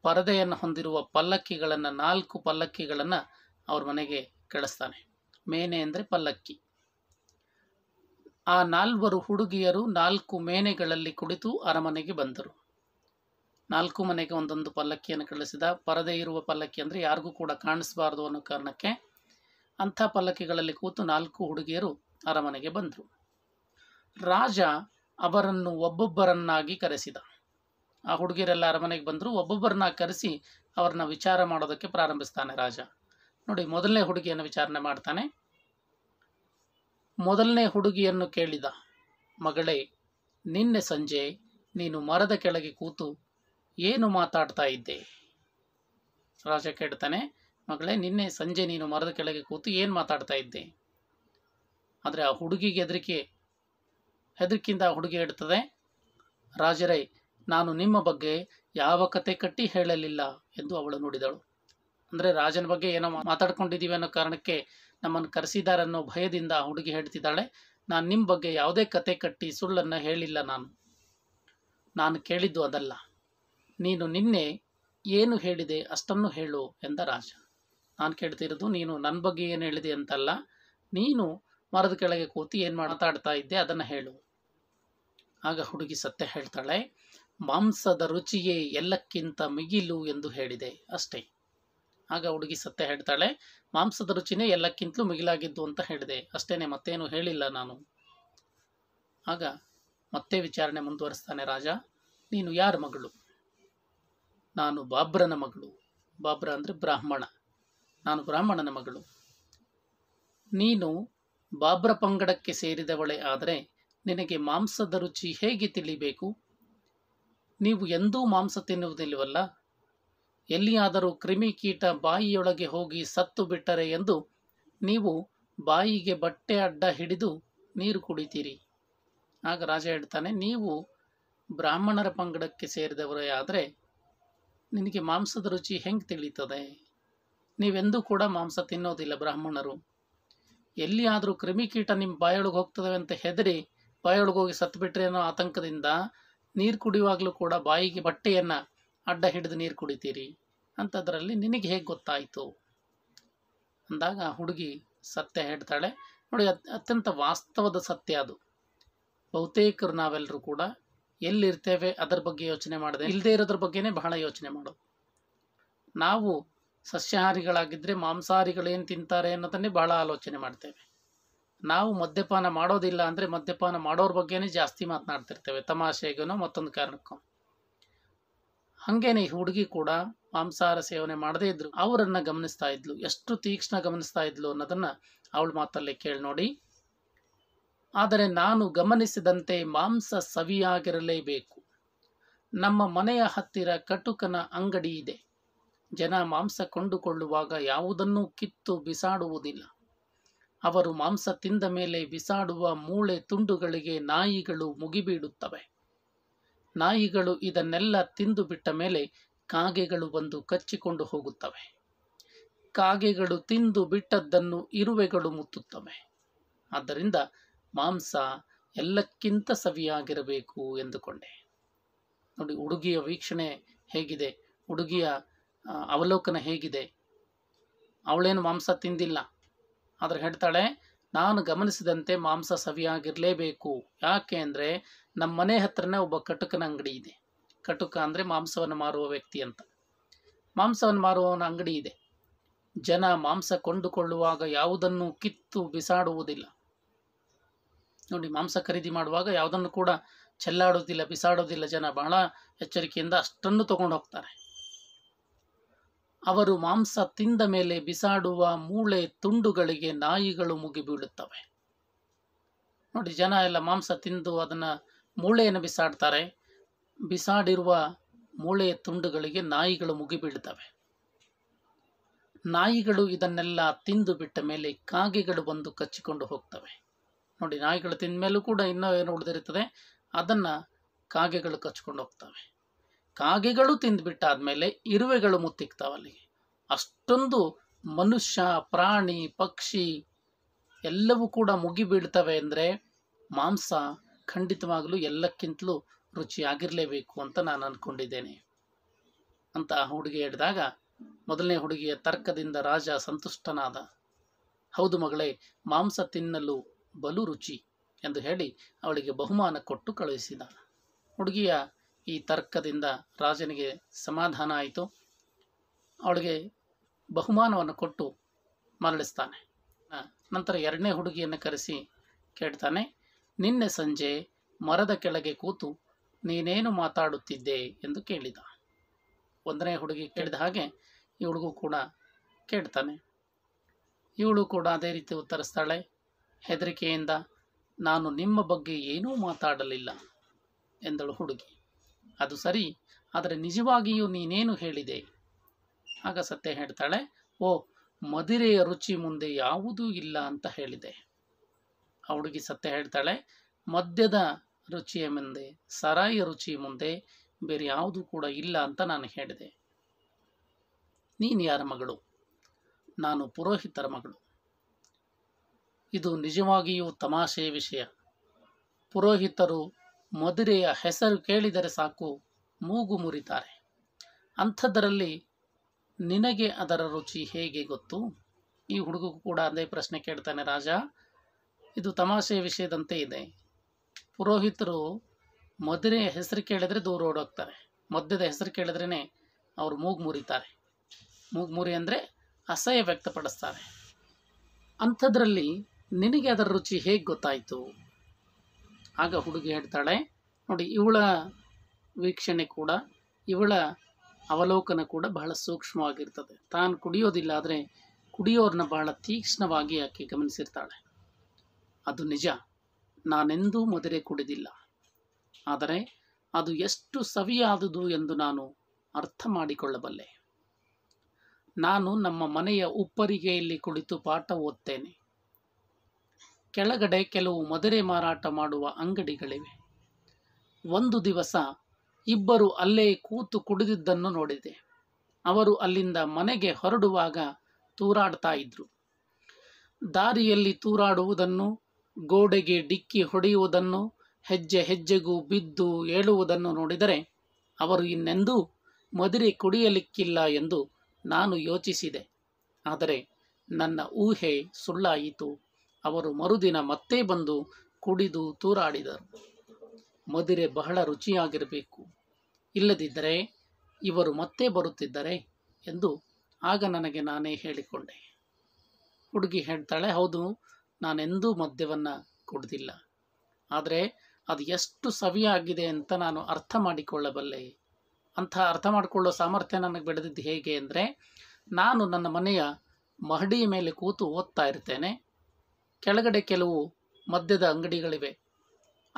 ಪರದೆಯನ್ನು ಹೊಂದಿರುವ ಪಲ್ಲಕ್ಕಿಗಳನ್ನು ನಾಲ್ಕು ಪಲ್ಲಕ್ಕಿಗಳನ್ನು ಅವ್ರ ಮನೆಗೆ ಕಳಿಸ್ತಾನೆ ಮೇನೆ ಅಂದರೆ ಪಲ್ಲಕ್ಕಿ ಆ ನಾಲ್ವರು ಹುಡುಗಿಯರು ನಾಲ್ಕು ಮೇನೆಗಳಲ್ಲಿ ಕುಳಿತು ಅರಮನೆಗೆ ಬಂದರು ನಾಲ್ಕು ಮನೆಗೆ ಒಂದೊಂದು ಪಲ್ಲಕ್ಕಿಯನ್ನು ಕಳಿಸಿದ ಪರದೆ ಇರುವ ಪಲ್ಲಕ್ಕಿ ಅಂದರೆ ಯಾರಿಗೂ ಕೂಡ ಕಾಣಿಸಬಾರ್ದು ಅನ್ನೋ ಕಾರಣಕ್ಕೆ ಅಂಥ ಪಲ್ಲಕ್ಕಿಗಳಲ್ಲಿ ಕೂತು ನಾಲ್ಕು ಹುಡುಗಿಯರು ಅರಮನೆಗೆ ಬಂದರು ರಾಜ ಅವರನ್ನು ಒಬ್ಬೊಬ್ಬರನ್ನಾಗಿ ಕರೆಸಿದ ಆ ಹುಡುಗಿಯರೆಲ್ಲ ಅರಮನೆಗೆ ಬಂದರು ಒಬ್ಬೊಬ್ಬರನ್ನ ಕರೆಸಿ ಅವರನ್ನ ವಿಚಾರ ಮಾಡೋದಕ್ಕೆ ಪ್ರಾರಂಭಿಸ್ತಾನೆ ರಾಜ ನೋಡಿ ಮೊದಲನೇ ಹುಡುಗಿಯನ್ನು ವಿಚಾರಣೆ ಮಾಡ್ತಾನೆ ಮೊದಲನೇ ಹುಡುಗಿಯನ್ನು ಕೇಳಿದ ಮಗಳೇ ನಿನ್ನೆ ಸಂಜೆ ನೀನು ಮರದ ಕೆಳಗೆ ಕೂತು ಏನು ಮಾತಾಡ್ತಾ ಇದ್ದೆ ರಾಜ ಕೇಳ್ತಾನೆ ಮಗಳೇ ನಿನ್ನೆ ಸಂಜೆ ನೀನು ಮರದ ಕೆಳಗೆ ಕೂತು ಏನು ಮಾತಾಡ್ತಾ ಇದ್ದೆ ಆದರೆ ಆ ಹುಡುಗಿಗೆ ಹೆದರಿಕೆ ಹೆದರಿಕಿಂದ ಹುಡುಗಿ ಹೇಳ್ತದೆ ರಾಜರೈ ನಾನು ನಿಮ್ಮ ಬಗ್ಗೆ ಯಾವ ಕತೆ ಕಟ್ಟಿ ಹೇಳಲಿಲ್ಲ ಎಂದು ಅವಳು ನೋಡಿದಳು ಅಂದರೆ ರಾಜನ ಬಗ್ಗೆ ಏನೋ ಮಾತಾಡ್ಕೊಂಡಿದ್ದೀವಿ ಅನ್ನೋ ಕಾರಣಕ್ಕೆ ನಮ್ಮನ್ನು ಕರೆಸಿದಾರನ್ನೋ ಭಯದಿಂದ ಹುಡುಗಿ ಹೇಳ್ತಿದ್ದಾಳೆ ನಾನು ನಿಮ್ಮ ಬಗ್ಗೆ ಯಾವುದೇ ಕತೆ ಕಟ್ಟಿ ಸುಳ್ಳನ್ನು ಹೇಳಿಲ್ಲ ನಾನು ನಾನು ಕೇಳಿದ್ದು ಅದಲ್ಲ ನೀನು ನಿನ್ನೆ ಏನು ಹೇಳಿದೆ ಅಷ್ಟನ್ನು ಹೇಳು ಎಂದ ರಾಜ ನಾನು ಕೇಳ್ತಿರೋದು ನೀನು ನನ್ನ ಬಗ್ಗೆ ಏನು ಹೇಳಿದೆ ಅಂತಲ್ಲ ನೀನು ಮರದ ಕೆಳಗೆ ಕೂತು ಏನು ಮಾತಾಡ್ತಾ ಇದ್ದೆ ಅದನ್ನು ಹೇಳು ಆಗ ಹುಡುಗಿ ಸತ್ಯ ಹೇಳ್ತಾಳೆ ಮಾಂಸದ ರುಚಿಯೇ ಎಲ್ಲಕ್ಕಿಂತ ಮಿಗಿಲು ಎಂದು ಹೇಳಿದೆ ಅಷ್ಟೇ ಆಗ ಹುಡುಗಿ ಸತ್ಯ ಹೇಳ್ತಾಳೆ ಮಾಂಸದ ರುಚಿನೇ ಎಲ್ಲಕ್ಕಿಂತಲೂ ಮಿಗಿಲಾಗಿದ್ದು ಅಂತ ಹೇಳಿದೆ ಅಷ್ಟೇನೆ ಮತ್ತೇನು ಹೇಳಿಲ್ಲ ನಾನು ಆಗ ಮತ್ತೆ ವಿಚಾರಣೆ ಮುಂದುವರಿಸ್ತಾನೆ ರಾಜ ನೀನು ಯಾರ ಮಗಳು ನಾನು ಬಾಬ್ರನ ಮಗಳು ಬಾಬ್ರ ಅಂದರೆ ಬ್ರಾಹ್ಮಣ ನಾನು ಬ್ರಾಹ್ಮಣನ ಮಗಳು ನೀನು ಬಾಬ್ರ ಪಂಗಡಕ್ಕೆ ಸೇರಿದವಳೆ ಆದರೆ ನಿನಗೆ ಮಾಂಸದ ರುಚಿ ಹೇಗೆ ತಿಳಿಬೇಕು ನೀವು ಎಂದೂ ಮಾಂಸ ತಿನ್ನುವುದಿಲ್ಲವಲ್ಲ ಎಲ್ಲಿಯಾದರೂ ಕ್ರಿಮಿಕೀಟ ಬಾಯಿಯೊಳಗೆ ಹೋಗಿ ಸತ್ತು ಬಿಟ್ಟರೆ ಎಂದು ನೀವು ಬಾಯಿಗೆ ಬಟ್ಟೆ ಅಡ್ಡ ಹಿಡಿದು ನೀರು ಕುಡಿತೀರಿ ಆಗ ರಾಜ ಹೇಳ್ತಾನೆ ನೀವು ಬ್ರಾಹ್ಮಣರ ಪಂಗಡಕ್ಕೆ ಸೇರಿದವರೇ ಆದರೆ ನಿನಗೆ ಮಾಂಸದ ರುಚಿ ಹೆಂಗೆ ತಿಳಿತದೆ ನೀವೆಂದೂ ಕೂಡ ಮಾಂಸ ತಿನ್ನೋದಿಲ್ಲ ಬ್ರಾಹ್ಮಣರು ಎಲ್ಲಿಯಾದರೂ ಕ್ರಿಮಿಕೀಟ ನಿಮ್ಮ ಬಾಯೊಳಗೆ ಹೋಗ್ತದೆ ಅಂತ ಹೆದರಿ ಬಾಯೊಳಗೋಗಿ ಸತ್ತುಬಿಟ್ರೆ ಅನ್ನೋ ಆತಂಕದಿಂದ ನೀರು ಕುಡಿಯುವಾಗಲೂ ಕೂಡ ಬಾಯಿಗೆ ಬಟ್ಟೆಯನ್ನು ಅಡ್ಡ ಹಿಡಿದು ನೀರು ಕುಡಿತೀರಿ ಅಂಥದ್ರಲ್ಲಿ ನಿನಗೆ ಹೇಗೆ ಗೊತ್ತಾಯಿತು ಅಂದಾಗ ಹುಡುಗಿ ಸತ್ಯ ಹೇಳ್ತಾಳೆ ನೋಡಿ ಅತ್ಯಂತ ವಾಸ್ತವದ ಸತ್ಯ ಅದು ಬಹುತೇಕರು ನಾವೆಲ್ಲರೂ ಕೂಡ ಎಲ್ಲಿರ್ತೇವೆ ಅದರ ಬಗ್ಗೆ ಯೋಚನೆ ಮಾಡಿದೆ ಇಲ್ಲದೇ ಇರೋದ್ರ ಬಗ್ಗೆನೇ ಬಹಳ ಯೋಚನೆ ಮಾಡೋದು ನಾವು ಸಸ್ಯಾಹಾರಿಗಳಾಗಿದ್ದರೆ ಮಾಂಸಾಹಾರಿಗಳೇನು ತಿಂತಾರೆ ಅನ್ನೋದನ್ನೇ ಬಹಳ ಆಲೋಚನೆ ಮಾಡ್ತೇವೆ ನಾವು ಮದ್ಯಪಾನ ಮಾಡೋದಿಲ್ಲ ಅಂದರೆ ಮದ್ಯಪಾನ ಮಾಡೋರ ಬಗ್ಗೆನೇ ಜಾಸ್ತಿ ಮಾತನಾಡ್ತಿರ್ತೇವೆ ತಮಾಷೆಗೂ ಮತ್ತೊಂದು ಕಾರಣಕ್ಕೂ ಹಾಗೇನೆ ಈ ಹುಡುಗಿ ಕೂಡ ಮಾಂಸಾಹಾರ ಸೇವನೆ ಮಾಡದೇ ಇದ್ರು ಅವರನ್ನು ಗಮನಿಸ್ತಾ ಇದ್ಲು ಎಷ್ಟು ತೀಕ್ಷ್ಣ ಗಮನಿಸ್ತಾ ಇದ್ಲು ಅನ್ನೋದನ್ನು ಅವಳ ಮಾತಲ್ಲಿ ಕೇಳಿ ನೋಡಿ ಆದರೆ ನಾನು ಗಮನಿಸಿದಂತೆ ಮಾಂಸ ಸವಿಯಾಗಿರಲೇಬೇಕು ನಮ್ಮ ಮನೆಯ ಹತ್ತಿರ ಕಟುಕನ ಅಂಗಡಿ ಇದೆ ಜನ ಮಾಂಸ ಕೊಂಡುಕೊಳ್ಳುವಾಗ ಯಾವುದನ್ನೂ ಕಿತ್ತು ಬಿಸಾಡುವುದಿಲ್ಲ ಅವರು ಮಾಂಸ ತಿಂದ ಮೇಲೆ ಬಿಸಾಡುವ ಮೂಳೆ ತುಂಡುಗಳಿಗೆ ನಾಯಿಗಳು ಮುಗಿಬೀಡುತ್ತವೆ ನಾಯಿಗಳು ಇದನ್ನೆಲ್ಲ ತಿಂದು ಬಿಟ್ಟ ಮೇಲೆ ಕಾಗೆಗಳು ಬಂದು ಕಚ್ಚಿಕೊಂಡು ಹೋಗುತ್ತವೆ ಕಾಗೆಗಳು ತಿಂದು ಬಿಟ್ಟದ್ದನ್ನು ಇರುವೆಗಳು ಮುತ್ತುತ್ತವೆ ಆದ್ದರಿಂದ ಮಾಂಸ ಎಲ್ಲಕ್ಕಿಂತ ಸವಿಯಾಗಿರಬೇಕು ಎಂದುಕೊಂಡೆ ನೋಡಿ ಹುಡುಗಿಯ ವೀಕ್ಷಣೆ ಹೇಗಿದೆ ಹುಡುಗಿಯ ಅವಲೋಕನ ಹೇಗಿದೆ ಅವಳೇನು ಮಾಂಸ ತಿಂದಿಲ್ಲ ಆದರೆ ಹೇಳ್ತಾಳೆ ನಾನು ಗಮನಿಸಿದಂತೆ ಮಾಂಸ ಸವಿಯಾಗಿರಲೇಬೇಕು ಯಾಕೆ ಅಂದರೆ ನಮ್ಮ ಮನೆ ಹತ್ರನೇ ಒಬ್ಬ ಕಟುಕನ ಅಂಗಡಿ ಇದೆ ಕಟುಕ ಅಂದರೆ ಮಾಂಸವನ್ನು ಮಾರುವ ವ್ಯಕ್ತಿ ಅಂತ ಮಾಂಸವನ್ನು ಮಾರುವವನ ಅಂಗಡಿ ಇದೆ ಜನ ಮಾಂಸ ಕೊಂಡುಕೊಳ್ಳುವಾಗ ಯಾವುದನ್ನು ಕಿತ್ತು ಬಿಸಾಡುವುದಿಲ್ಲ ನೋಡಿ ಮಾಂಸ ಖರೀದಿ ಮಾಡುವಾಗ ಯಾವುದನ್ನು ಕೂಡ ಚೆಲ್ಲಾಡೋದಿಲ್ಲ ಬಿಸಾಡೋದಿಲ್ಲ ಜನ ಬಹಳ ಎಚ್ಚರಿಕೆಯಿಂದ ಅಷ್ಟನ್ನು ತಗೊಂಡು ಹೋಗ್ತಾರೆ ಅವರು ಮಾಂಸ ತಿಂದ ಮೇಲೆ ಬಿಸಾಡುವ ಮೂಳೆ ತುಂಡುಗಳಿಗೆ ನಾಯಿಗಳು ಮುಗಿಬೀಳುತ್ತವೆ ನೋಡಿ ಜನ ಎಲ್ಲ ಮಾಂಸ ತಿಂದು ಅದನ್ನು ಮೂಳೆಯನ್ನು ಬಿಸಾಡ್ತಾರೆ ಬಿಸಾಡಿರುವ ಮೂಳೆಯ ತುಂಡುಗಳಿಗೆ ನಾಯಿಗಳು ಮುಗಿಬೀಳ್ತವೆ ನಾಯಿಗಳು ಇದನ್ನೆಲ್ಲ ತಿಂದು ಬಿಟ್ಟ ಮೇಲೆ ಕಾಗೆಗಳು ಬಂದು ಕಚ್ಚಿಕೊಂಡು ಹೋಗ್ತವೆ ನೋಡಿ ನಾಯಿಗಳು ತಿಂದ ಮೇಲೂ ಕೂಡ ಇನ್ನೂ ಏನು ಉಳಿದಿರುತ್ತದೆ ಅದನ್ನು ಕಾಗೆಗಳು ಕಚ್ಕೊಂಡು ಹೋಗ್ತವೆ ಕಾಗೆಗಳು ತಿಂದ್ಬಿಟ್ಟಾದಮೇಲೆ ಇರುವೆಗಳು ಮುತ್ತಿಕ್ತಾವ ಅಲ್ಲಿಗೆ ಅಷ್ಟೊಂದು ಮನುಷ್ಯ ಪ್ರಾಣಿ ಪಕ್ಷಿ ಎಲ್ಲವೂ ಕೂಡ ಮುಗಿಬೀಳ್ತವೆ ಅಂದರೆ ಮಾಂಸ ಖಂಡಿತವಾಗಲೂ ಎಲ್ಲಕ್ಕಿಂತಲೂ ರುಚಿಯಾಗಿರಲೇಬೇಕು ಅಂತ ನಾನು ಅಂದ್ಕೊಂಡಿದ್ದೇನೆ ಅಂತ ಹುಡುಗಿ ಹೇಳಿದಾಗ ಮೊದಲನೇ ಹುಡುಗಿಯ ತರ್ಕದಿಂದ ರಾಜ ಸಂತುಷ್ಟನಾದ ಹೌದು ಮಗಳೇ ಮಾಂಸ ತಿನ್ನಲು ಬಲು ರುಚಿ ಎಂದು ಹೇಳಿ ಅವಳಿಗೆ ಬಹುಮಾನ ಕೊಟ್ಟು ಕಳುಹಿಸಿದ ಹುಡುಗಿಯ ಈ ತರ್ಕದಿಂದ ರಾಜನಿಗೆ ಸಮಾಧಾನ ಆಯಿತು ಅವಳಿಗೆ ಬಹುಮಾನವನ್ನು ಕೊಟ್ಟು ಮರಳಿಸ್ತಾನೆ ನಂತರ ಎರಡನೇ ಹುಡುಗಿಯನ್ನು ಕರೆಸಿ ಕೇಳ್ತಾನೆ ನಿನ್ನೆ ಸಂಜೆ ಮರದ ಕೆಳಗೆ ಕೂತು ನೀನೇನು ಮಾತಾಡುತ್ತಿದ್ದೆ ಎಂದು ಕೇಳಿದ ಒಂದನೇ ಹುಡುಗಿ ಕೇಳಿದ ಹಾಗೆ ಇವಳಿಗೂ ಕೂಡ ಕೇಳ್ತಾನೆ ಇವಳು ಕೂಡ ಅದೇ ರೀತಿ ಉತ್ತರಿಸ್ತಾಳೆ ಹೆದರಿಕೆಯಿಂದ ನಾನು ನಿಮ್ಮ ಬಗ್ಗೆ ಏನೂ ಮಾತಾಡಲಿಲ್ಲ ಎಂದಳು ಹುಡುಗಿ ಅದು ಸರಿ ಆದರೆ ನಿಜವಾಗಿಯೂ ನೀನೇನು ಹೇಳಿದೆ ಆಗ ಸತ್ಯ ಹೇಳ್ತಾಳೆ ಓ ಮದಿರೆಯ ರುಚಿ ಮುಂದೆ ಯಾವುದೂ ಇಲ್ಲ ಅಂತ ಹೇಳಿದೆ ಹುಡುಗಿ ಸತ್ಯ ಹೇಳ್ತಾಳೆ ಮದ್ಯದ ರುಚಿಯ ಮುಂದೆ ಸರಾಯ ರುಚಿ ಮುಂದೆ ಬೇರೆ ಯಾವುದೂ ಕೂಡ ಇಲ್ಲ ಅಂತ ನಾನು ಹೇಳಿದೆ ನೀನು ಯಾರ ಮಗಳು ನಾನು ಪುರೋಹಿತರ ಮಗಳು ಇದು ನಿಜವಾಗಿಯೂ ತಮಾಷೆಯ ವಿಷಯ ಪುರೋಹಿತರು ಮದುರೆಯ ಹೆಸರು ಕೇಳಿದರೆ ಸಾಕು ಮೂಗು ಮುರಿತಾರೆ ಅಂಥದ್ದರಲ್ಲಿ ನಿನಗೆ ಅದರ ರುಚಿ ಹೇಗೆ ಗೊತ್ತು ಈ ಹುಡುಗ ಕೂಡ ಅದೇ ಪ್ರಶ್ನೆ ಕೇಳ್ತಾನೆ ರಾಜ ಇದು ತಮಾಷೆಯ ವಿಷಯದಂತೆ ಇದೆ ಪುರೋಹಿತರು ಮದುರೆಯ ಹೆಸರು ಕೇಳಿದರೆ ದೂರ ಓಡೋಗ್ತಾರೆ ಮದ್ಯದ ಹೆಸರು ಕೇಳಿದ್ರೇ ಅವರು ಮೂಗು ಮುರಿತಾರೆ ಮೂಗು ಮುರಿ ಅಂದರೆ ಅಸಹ್ಯ ವ್ಯಕ್ತಪಡಿಸ್ತಾರೆ ಅಂಥದ್ರಲ್ಲಿ ನಿನಗೆ ಅದರ ರುಚಿ ಹೇಗೆ ಗೊತ್ತಾಯಿತು ಆಗ ಹುಡುಗಿ ಹೇಳ್ತಾಳೆ ನೋಡಿ ಇವಳ ವೀಕ್ಷಣೆ ಕೂಡ ಇವಳ ಅವಲೋಕನ ಕೂಡ ಬಹಳ ಸೂಕ್ಷ್ಮವಾಗಿರ್ತದೆ ತಾನು ಕುಡಿಯೋದಿಲ್ಲ ಆದರೆ ಕುಡಿಯೋರನ್ನ ಬಹಳ ತೀಕ್ಷ್ಣವಾಗಿ ಆಕೆ ಗಮನಿಸಿರ್ತಾಳೆ ಅದು ನಿಜ ನಾನೆಂದೂ ಮೊದಲೇ ಕುಡಿದಿಲ್ಲ ಆದರೆ ಅದು ಎಷ್ಟು ಸವಿಯಾದುದು ಎಂದು ನಾನು ಅರ್ಥ ಮಾಡಿಕೊಳ್ಳಬಲ್ಲೆ ನಾನು ನಮ್ಮ ಮನೆಯ ಉಪ್ಪರಿಗೆಯಲ್ಲಿ ಕುಳಿತು ಪಾಠ ಓದ್ತೇನೆ ಕೆಳಗಡೆ ಕೆಲವು ಮದುರೆ ಮಾರಾಟ ಮಾಡುವ ಅಂಗಡಿಗಳಿವೆ ಒಂದು ದಿವಸ ಇಬ್ಬರು ಅಲ್ಲೇ ಕೂತು ಕುಡಿದಿದ್ದನ್ನು ನೋಡಿದೆ ಅವರು ಅಲ್ಲಿಂದ ಮನೆಗೆ ಹೊರಡುವಾಗ ತೂರಾಡ್ತಾ ಇದ್ರು ದಾರಿಯಲ್ಲಿ ತೂರಾಡುವುದನ್ನು ಗೋಡೆಗೆ ಡಿಕ್ಕಿ ಹೊಡೆಯುವುದನ್ನು ಹೆಜ್ಜೆ ಹೆಜ್ಜೆಗೂ ಬಿದ್ದು ಏಳುವುದನ್ನು ನೋಡಿದರೆ ಅವರು ಇನ್ನೆಂದೂ ಮದುರೆ ಕುಡಿಯಲಿಕ್ಕಿಲ್ಲ ಎಂದು ನಾನು ಯೋಚಿಸಿದೆ ಆದರೆ ನನ್ನ ಊಹೆ ಸುಳ್ಳಾಯಿತು ಅವರು ಮರುದಿನ ಮತ್ತೆ ಬಂದು ಕುಡಿದು ತೂರಾಡಿದರು ಮದಿರೆ ಬಹಳ ರುಚಿಯಾಗಿರಬೇಕು ಇಲ್ಲದಿದ್ದರೆ ಇವರು ಮತ್ತೆ ಬರುತ್ತಿದ್ದಾರೆ ಎಂದು ಆಗ ನನಗೆ ನಾನೇ ಹೇಳಿಕೊಂಡೆ ಹುಡುಗಿ ಹೇಳ್ತಾಳೆ ಹೌದು ನಾನೆಂದೂ ಮದ್ಯವನ್ನು ಕುಡಿದಿಲ್ಲ ಆದರೆ ಅದು ಎಷ್ಟು ಸವಿಯಾಗಿದೆ ಅಂತ ನಾನು ಅರ್ಥ ಮಾಡಿಕೊಳ್ಳಬಲ್ಲೆ ಅಂಥ ಅರ್ಥ ಮಾಡಿಕೊಳ್ಳೋ ಸಾಮರ್ಥ್ಯ ನನಗೆ ಬೆಳೆದಿದ್ದು ಹೇಗೆ ಅಂದರೆ ನಾನು ನನ್ನ ಮನೆಯ ಮಹಡಿ ಮೇಲೆ ಕೂತು ಓದ್ತಾ ಇರ್ತೇನೆ ಕೆಳಗಡೆ ಕೆಲವು ಮದ್ಯದ ಅಂಗಡಿಗಳಿವೆ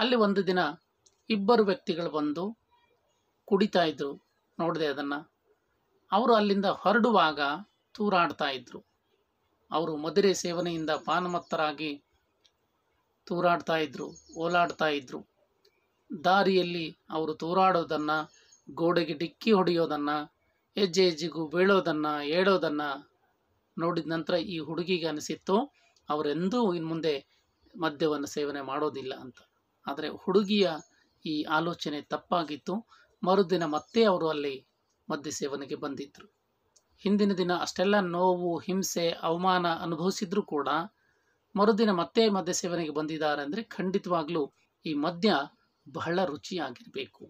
ಅಲ್ಲಿ ಒಂದು ದಿನ ಇಬ್ಬರು ವ್ಯಕ್ತಿಗಳು ಬಂದು ಕುಡಿತಾ ಇದ್ದರು ನೋಡಿದೆ ಅದನ್ನು ಅವರು ಅಲ್ಲಿಂದ ಹೊರಡುವಾಗ ತೂರಾಡ್ತಾ ಇದ್ದರು ಅವರು ಮದುರೆ ಸೇವನೆಯಿಂದ ಪಾನಮತ್ತರಾಗಿ ತೂರಾಡ್ತಾ ಇದ್ದರು ಓಲಾಡ್ತಾ ಇದ್ದರು ದಾರಿಯಲ್ಲಿ ಅವರು ತೂರಾಡೋದನ್ನು ಗೋಡೆಗೆ ಡಿಕ್ಕಿ ಹೊಡೆಯೋದನ್ನು ಹೆಜ್ಜೆ ಹೆಜ್ಜೆಗೂ ಬೀಳೋದನ್ನು ಹೇಳೋದನ್ನು ನೋಡಿದ ನಂತರ ಈ ಹುಡುಗಿಗೆ ಅನಿಸಿತ್ತು ಅವರೆಂದೂ ಇನ್ನು ಮುಂದೆ ಮದ್ಯವನ್ನು ಸೇವನೆ ಮಾಡೋದಿಲ್ಲ ಅಂತ ಆದರೆ ಹುಡುಗಿಯ ಈ ಆಲೋಚನೆ ತಪ್ಪಾಗಿತ್ತು ಮರುದಿನ ಮತ್ತೆ ಅವರು ಅಲ್ಲಿ ಮದ್ಯ ಸೇವನೆಗೆ ಬಂದಿದ್ದರು ಹಿಂದಿನ ದಿನ ಅಷ್ಟೆಲ್ಲ ನೋವು ಹಿಂಸೆ ಅವಮಾನ ಅನುಭವಿಸಿದ್ರೂ ಕೂಡ ಮರುದಿನ ಮತ್ತೆ ಮದ್ಯ ಸೇವನೆಗೆ ಬಂದಿದ್ದಾರೆ ಅಂದರೆ ಖಂಡಿತವಾಗಲೂ ಈ ಮದ್ಯ ಬಹಳ ರುಚಿಯಾಗಿರಬೇಕು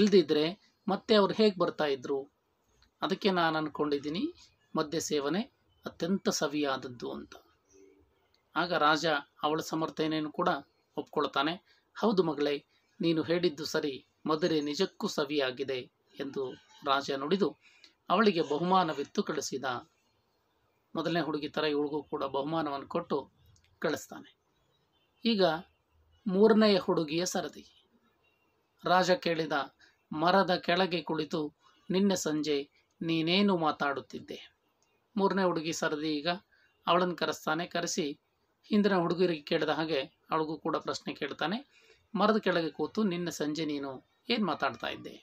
ಇಲ್ಲದಿದ್ದರೆ ಮತ್ತೆ ಅವ್ರು ಹೇಗೆ ಬರ್ತಾ ಇದ್ರು ಅದಕ್ಕೆ ನಾನು ಅಂದ್ಕೊಂಡಿದ್ದೀನಿ ಮದ್ಯ ಸೇವನೆ ಅತ್ಯಂತ ಸವಿಯಾದದ್ದು ಅಂತ ಆಗ ರಾಜ ಅವಳ ಸಮರ್ಥನೆಯನ್ನು ಕೂಡ ಒಪ್ಕೊಳ್ತಾನೆ ಹೌದು ಮಗಳೇ ನೀನು ಹೇಳಿದ್ದು ಸರಿ ಮದುವೆ ನಿಜಕ್ಕೂ ಸವಿಯಾಗಿದೆ ಎಂದು ರಾಜ ನುಡಿದು ಅವಳಿಗೆ ಬಹುಮಾನವಿತ್ತು ಕಳಿಸಿದ ಮೊದಲನೇ ಹುಡುಗಿ ಥರ ಇವಳಿಗೂ ಕೂಡ ಬಹುಮಾನವನ್ನು ಕೊಟ್ಟು ಕಳಿಸ್ತಾನೆ ಈಗ ಮೂರನೆಯ ಹುಡುಗಿಯ ಸರದಿ ರಾಜ ಕೇಳಿದ ಮರದ ಕೆಳಗೆ ಕುಳಿತು ನಿನ್ನೆ ಸಂಜೆ ನೀನೇನು ಮಾತಾಡುತ್ತಿದ್ದೆ ಮೂರನೇ ಹುಡುಗಿ ಸರದಿ ಈಗ ಅವಳನ್ನು ಕರೆಸ್ತಾನೆ ಕರೆಸಿ ಹಿಂದಿನ ಹುಡುಗರಿಗೆ ಕೇಳಿದ ಹಾಗೆ ಅವಳಿಗೂ ಕೂಡ ಪ್ರಶ್ನೆ ಕೇಳ್ತಾನೆ ಮರದ ಕೆಳಗೆ ಕೂತು ನಿನ್ನ ಸಂಜೆ ನೀನು ಏನು ಮಾತಾಡ್ತಾ ಇದ್ದೆ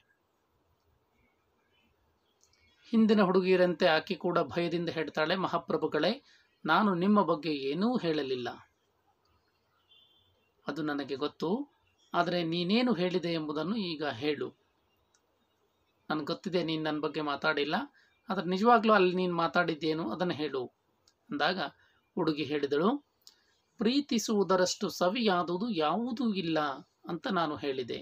ಹಿಂದಿನ ಹುಡುಗಿಯರಂತೆ ಆಕೆ ಕೂಡ ಭಯದಿಂದ ಹೇಳ್ತಾಳೆ ಮಹಾಪ್ರಭುಗಳೇ ನಾನು ನಿಮ್ಮ ಬಗ್ಗೆ ಏನೂ ಹೇಳಲಿಲ್ಲ ಅದು ನನಗೆ ಗೊತ್ತು ಆದರೆ ನೀನೇನು ಹೇಳಿದೆ ಎಂಬುದನ್ನು ಈಗ ಹೇಳು ನನಗೆ ಗೊತ್ತಿದೆ ನೀನು ನನ್ನ ಬಗ್ಗೆ ಮಾತಾಡಿಲ್ಲ ಆದರೆ ನಿಜವಾಗ್ಲೂ ಅಲ್ಲಿ ನೀನು ಮಾತಾಡಿದ್ದೇನು ಅದನ್ನು ಹೇಳು ಅಂದಾಗ ಹುಡುಗಿ ಹೇಳಿದಳು ಪ್ರೀತಿಸುವುದರಷ್ಟು ಸವಿಯಾದುದು ಯಾವುದೂ ಇಲ್ಲ ಅಂತ ನಾನು ಹೇಳಿದೆ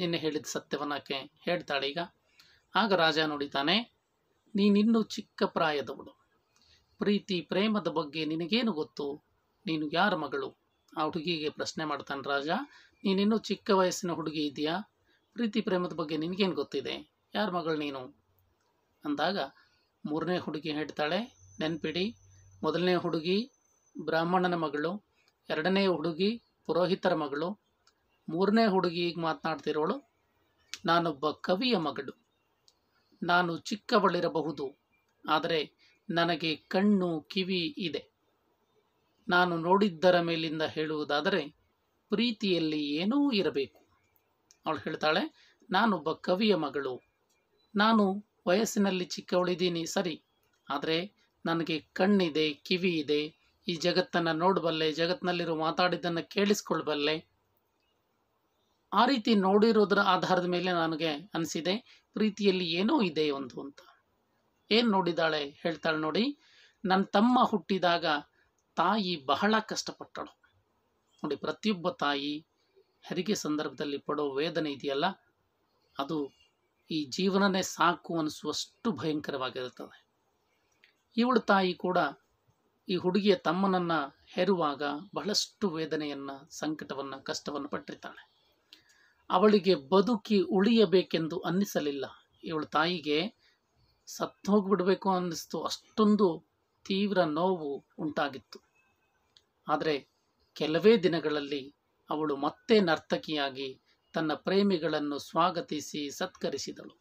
ನಿನ್ನೆ ಹೇಳಿದ ಸತ್ಯವನ್ನಕ್ಕೆ ಹೇಳ್ತಾಳೆ ಈಗ ಆಗ ರಾಜ ನೋಡಿತಾನೆ ನೀನಿನ್ನೂ ಚಿಕ್ಕ ಪ್ರಾಯದವಳು ಪ್ರೀತಿ ಪ್ರೇಮದ ಬಗ್ಗೆ ನಿನಗೇನು ಗೊತ್ತು ನೀನು ಯಾರ ಮಗಳು ಆ ಹುಡುಗಿಗೆ ಪ್ರಶ್ನೆ ಮಾಡ್ತಾನೆ ರಾಜ ನೀನಿನ್ನೂ ಚಿಕ್ಕ ವಯಸ್ಸಿನ ಹುಡುಗಿ ಇದೆಯಾ ಪ್ರೀತಿ ಪ್ರೇಮದ ಬಗ್ಗೆ ನಿನಗೇನು ಗೊತ್ತಿದೆ ಯಾರ ಮಗಳು ನೀನು ಅಂದಾಗ ಮೂರನೇ ಹುಡುಗಿ ಹೇಳ್ತಾಳೆ ನೆನ್ಪಿಡಿ ಮೊದಲನೇ ಹುಡುಗಿ ಬ್ರಾಹ್ಮಣನ ಮಗಳು ಎರಡನೇ ಹುಡುಗಿ ಪುರೋಹಿತರ ಮಗಳು ಮೂರನೇ ಹುಡುಗಿ ಈಗ ಮಾತನಾಡ್ತಿರೋಳು ನಾನೊಬ್ಬ ಕವಿಯ ಮಗಳು ನಾನು ಚಿಕ್ಕವಳಿರಬಹುದು ಆದರೆ ನನಗೆ ಕಣ್ಣು ಕಿವಿ ಇದೆ ನಾನು ನೋಡಿದ್ದರ ಮೇಲಿಂದ ಹೇಳುವುದಾದರೆ ಪ್ರೀತಿಯಲ್ಲಿ ಏನೂ ಇರಬೇಕು ಅವಳು ಹೇಳ್ತಾಳೆ ನಾನೊಬ್ಬ ಕವಿಯ ಮಗಳು ನಾನು ವಯಸ್ಸಿನಲ್ಲಿ ಚಿಕ್ಕವಳಿದ್ದೀನಿ ಸರಿ ಆದರೆ ನನಗೆ ಕಣ್ಣಿದೆ ಕಿವಿ ಇದೆ ಈ ಜಗತ್ತನ್ನು ನೋಡಬಲ್ಲೆ ಜಗತ್ತಿನಲ್ಲಿರೋ ಮಾತಾಡಿದ್ದನ್ನು ಕೇಳಿಸ್ಕೊಳ್ಬಲ್ಲೆ ಆ ರೀತಿ ನೋಡಿರೋದ್ರ ಆಧಾರದ ಮೇಲೆ ನನಗೆ ಅನಿಸಿದೆ ಪ್ರೀತಿಯಲ್ಲಿ ಏನೋ ಇದೆ ಒಂದು ಅಂತ ಏನು ನೋಡಿದಾಳೆ ಹೇಳ್ತಾಳೆ ನೋಡಿ ನನ್ನ ತಮ್ಮ ಹುಟ್ಟಿದಾಗ ತಾಯಿ ಬಹಳ ಕಷ್ಟಪಟ್ಟಳು ನೋಡಿ ಪ್ರತಿಯೊಬ್ಬ ತಾಯಿ ಹೆರಿಗೆ ಸಂದರ್ಭದಲ್ಲಿ ಪಡೋ ವೇದನೆ ಇದೆಯಲ್ಲ ಅದು ಈ ಜೀವನನೇ ಸಾಕು ಅನಿಸುವಷ್ಟು ಭಯಂಕರವಾಗಿರುತ್ತದೆ ಇವಳು ತಾಯಿ ಕೂಡ ಈ ಹುಡುಗಿಯ ತಮ್ಮನನ್ನು ಹೆರುವಾಗ ಬಹಳಷ್ಟು ವೇದನೆಯನ್ನು ಸಂಕಟವನ್ನು ಕಷ್ಟವನ್ನು ಪಟ್ಟಿರ್ತಾಳೆ ಅವಳಿಗೆ ಬದುಕಿ ಉಳಿಯಬೇಕೆಂದು ಅನ್ನಿಸಲಿಲ್ಲ ಇವಳ ತಾಯಿಗೆ ಸತ್ತು ಅನ್ನಿಸ್ತು ಅಷ್ಟೊಂದು ತೀವ್ರ ನೋವು ಉಂಟಾಗಿತ್ತು ಆದರೆ ಕೆಲವೇ ದಿನಗಳಲ್ಲಿ ಅವಳು ಮತ್ತೆ ನರ್ತಕಿಯಾಗಿ ತನ್ನ ಪ್ರೇಮಿಗಳನ್ನು ಸ್ವಾಗತಿಸಿ ಸತ್ಕರಿಸಿದಳು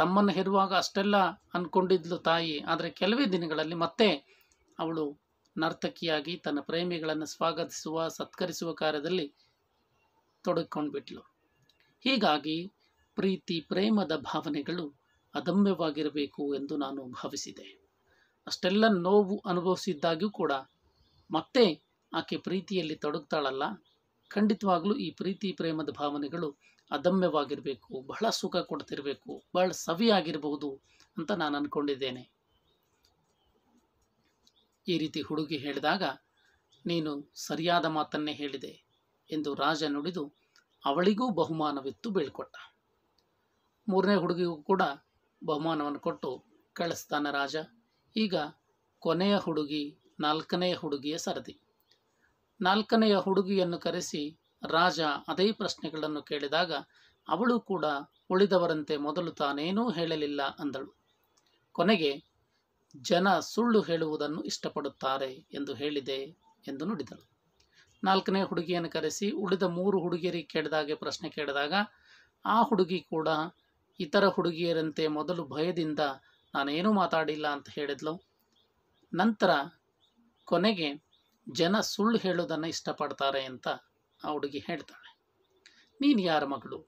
ತಮ್ಮನ್ನು ಹೆರುವಾಗ ಅಷ್ಟೆಲ್ಲ ಅಂದ್ಕೊಂಡಿದ್ಲು ತಾಯಿ ಆದರೆ ಕೆಲವೇ ದಿನಗಳಲ್ಲಿ ಮತ್ತೆ ಅವಳು ನರ್ತಕಿಯಾಗಿ ತನ್ನ ಪ್ರೇಮಿಗಳನ್ನು ಸ್ವಾಗತಿಸುವ ಸತ್ಕರಿಸುವ ಕಾರ್ಯದಲ್ಲಿ ತೊಡಗಿಕೊಂಡ್ಬಿಟ್ಲು ಹೀಗಾಗಿ ಪ್ರೀತಿ ಪ್ರೇಮದ ಭಾವನೆಗಳು ಅದಮ್ಯವಾಗಿರಬೇಕು ಎಂದು ನಾನು ಭಾವಿಸಿದೆ ಅಷ್ಟೆಲ್ಲ ನೋವು ಅನುಭವಿಸಿದ್ದಾಗ್ಯೂ ಕೂಡ ಮತ್ತೆ ಆಕೆ ಪ್ರೀತಿಯಲ್ಲಿ ತೊಡಗ್ತಾಳಲ್ಲ ಖಂಡಿತವಾಗಲೂ ಈ ಪ್ರೀತಿ ಪ್ರೇಮದ ಭಾವನೆಗಳು ಅದಮ್ಯವಾಗಿರಬೇಕು ಬಹಳ ಸುಖ ಕೊಡ್ತಿರಬೇಕು ಬಹಳ ಸವಿಯಾಗಿರಬಹುದು ಅಂತ ನಾನು ಅಂದ್ಕೊಂಡಿದ್ದೇನೆ ಈ ರೀತಿ ಹುಡುಗಿ ಹೇಳಿದಾಗ ನೀನು ಸರಿಯಾದ ಮಾತನ್ನೇ ಹೇಳಿದೆ ಎಂದು ರಾಜ ನುಡಿದು ಅವಳಿಗೂ ಬಹುಮಾನವಿತ್ತು ಬೀಳ್ಕೊಟ್ಟ ಮೂರನೇ ಹುಡುಗಿಗೂ ಕೂಡ ಬಹುಮಾನವನ್ನು ಕೊಟ್ಟು ಕಳಿಸ್ತಾನೆ ರಾಜ ಈಗ ಕೊನೆಯ ಹುಡುಗಿ ನಾಲ್ಕನೆಯ ಹುಡುಗಿಯ ಸರದಿ ನಾಲ್ಕನೆಯ ಹುಡುಗಿಯನ್ನು ಕರೆಸಿ ರಾಜ ಅದೇ ಪ್ರಶ್ನೆಗಳನ್ನು ಕೇಳಿದಾಗ ಅವಳು ಕೂಡ ಉಳಿದವರಂತೆ ಮೊದಲು ತಾನೇನೂ ಹೇಳಲಿಲ್ಲ ಅಂದಳು ಕೊನೆಗೆ ಜನ ಸುಳ್ಳು ಹೇಳುವುದನ್ನು ಇಷ್ಟಪಡುತ್ತಾರೆ ಎಂದು ಹೇಳಿದೆ ಎಂದು ನುಡಿದಳು ನಾಲ್ಕನೇ ಹುಡುಗಿಯನ್ನು ಕರೆಸಿ ಉಳಿದ ಮೂರು ಹುಡುಗಿಯರಿಗೆ ಕೇಳಿದಾಗೆ ಪ್ರಶ್ನೆ ಕೇಳಿದಾಗ ಆ ಹುಡುಗಿ ಕೂಡ ಇತರ ಹುಡುಗಿಯರಂತೆ ಮೊದಲು ಭಯದಿಂದ ನಾನೇನೂ ಮಾತಾಡಿಲ್ಲ ಅಂತ ಹೇಳಿದ್ಲು ನಂತರ ಕೊನೆಗೆ ಜನ ಸುಳ್ಳು ಹೇಳೋದನ್ನು ಇಷ್ಟಪಡ್ತಾರೆ ಅಂತ ಆ ಹುಡುಗಿ ಹೇಳ್ತಾಳೆ ನೀನು ಯಾರ ಮಗಳು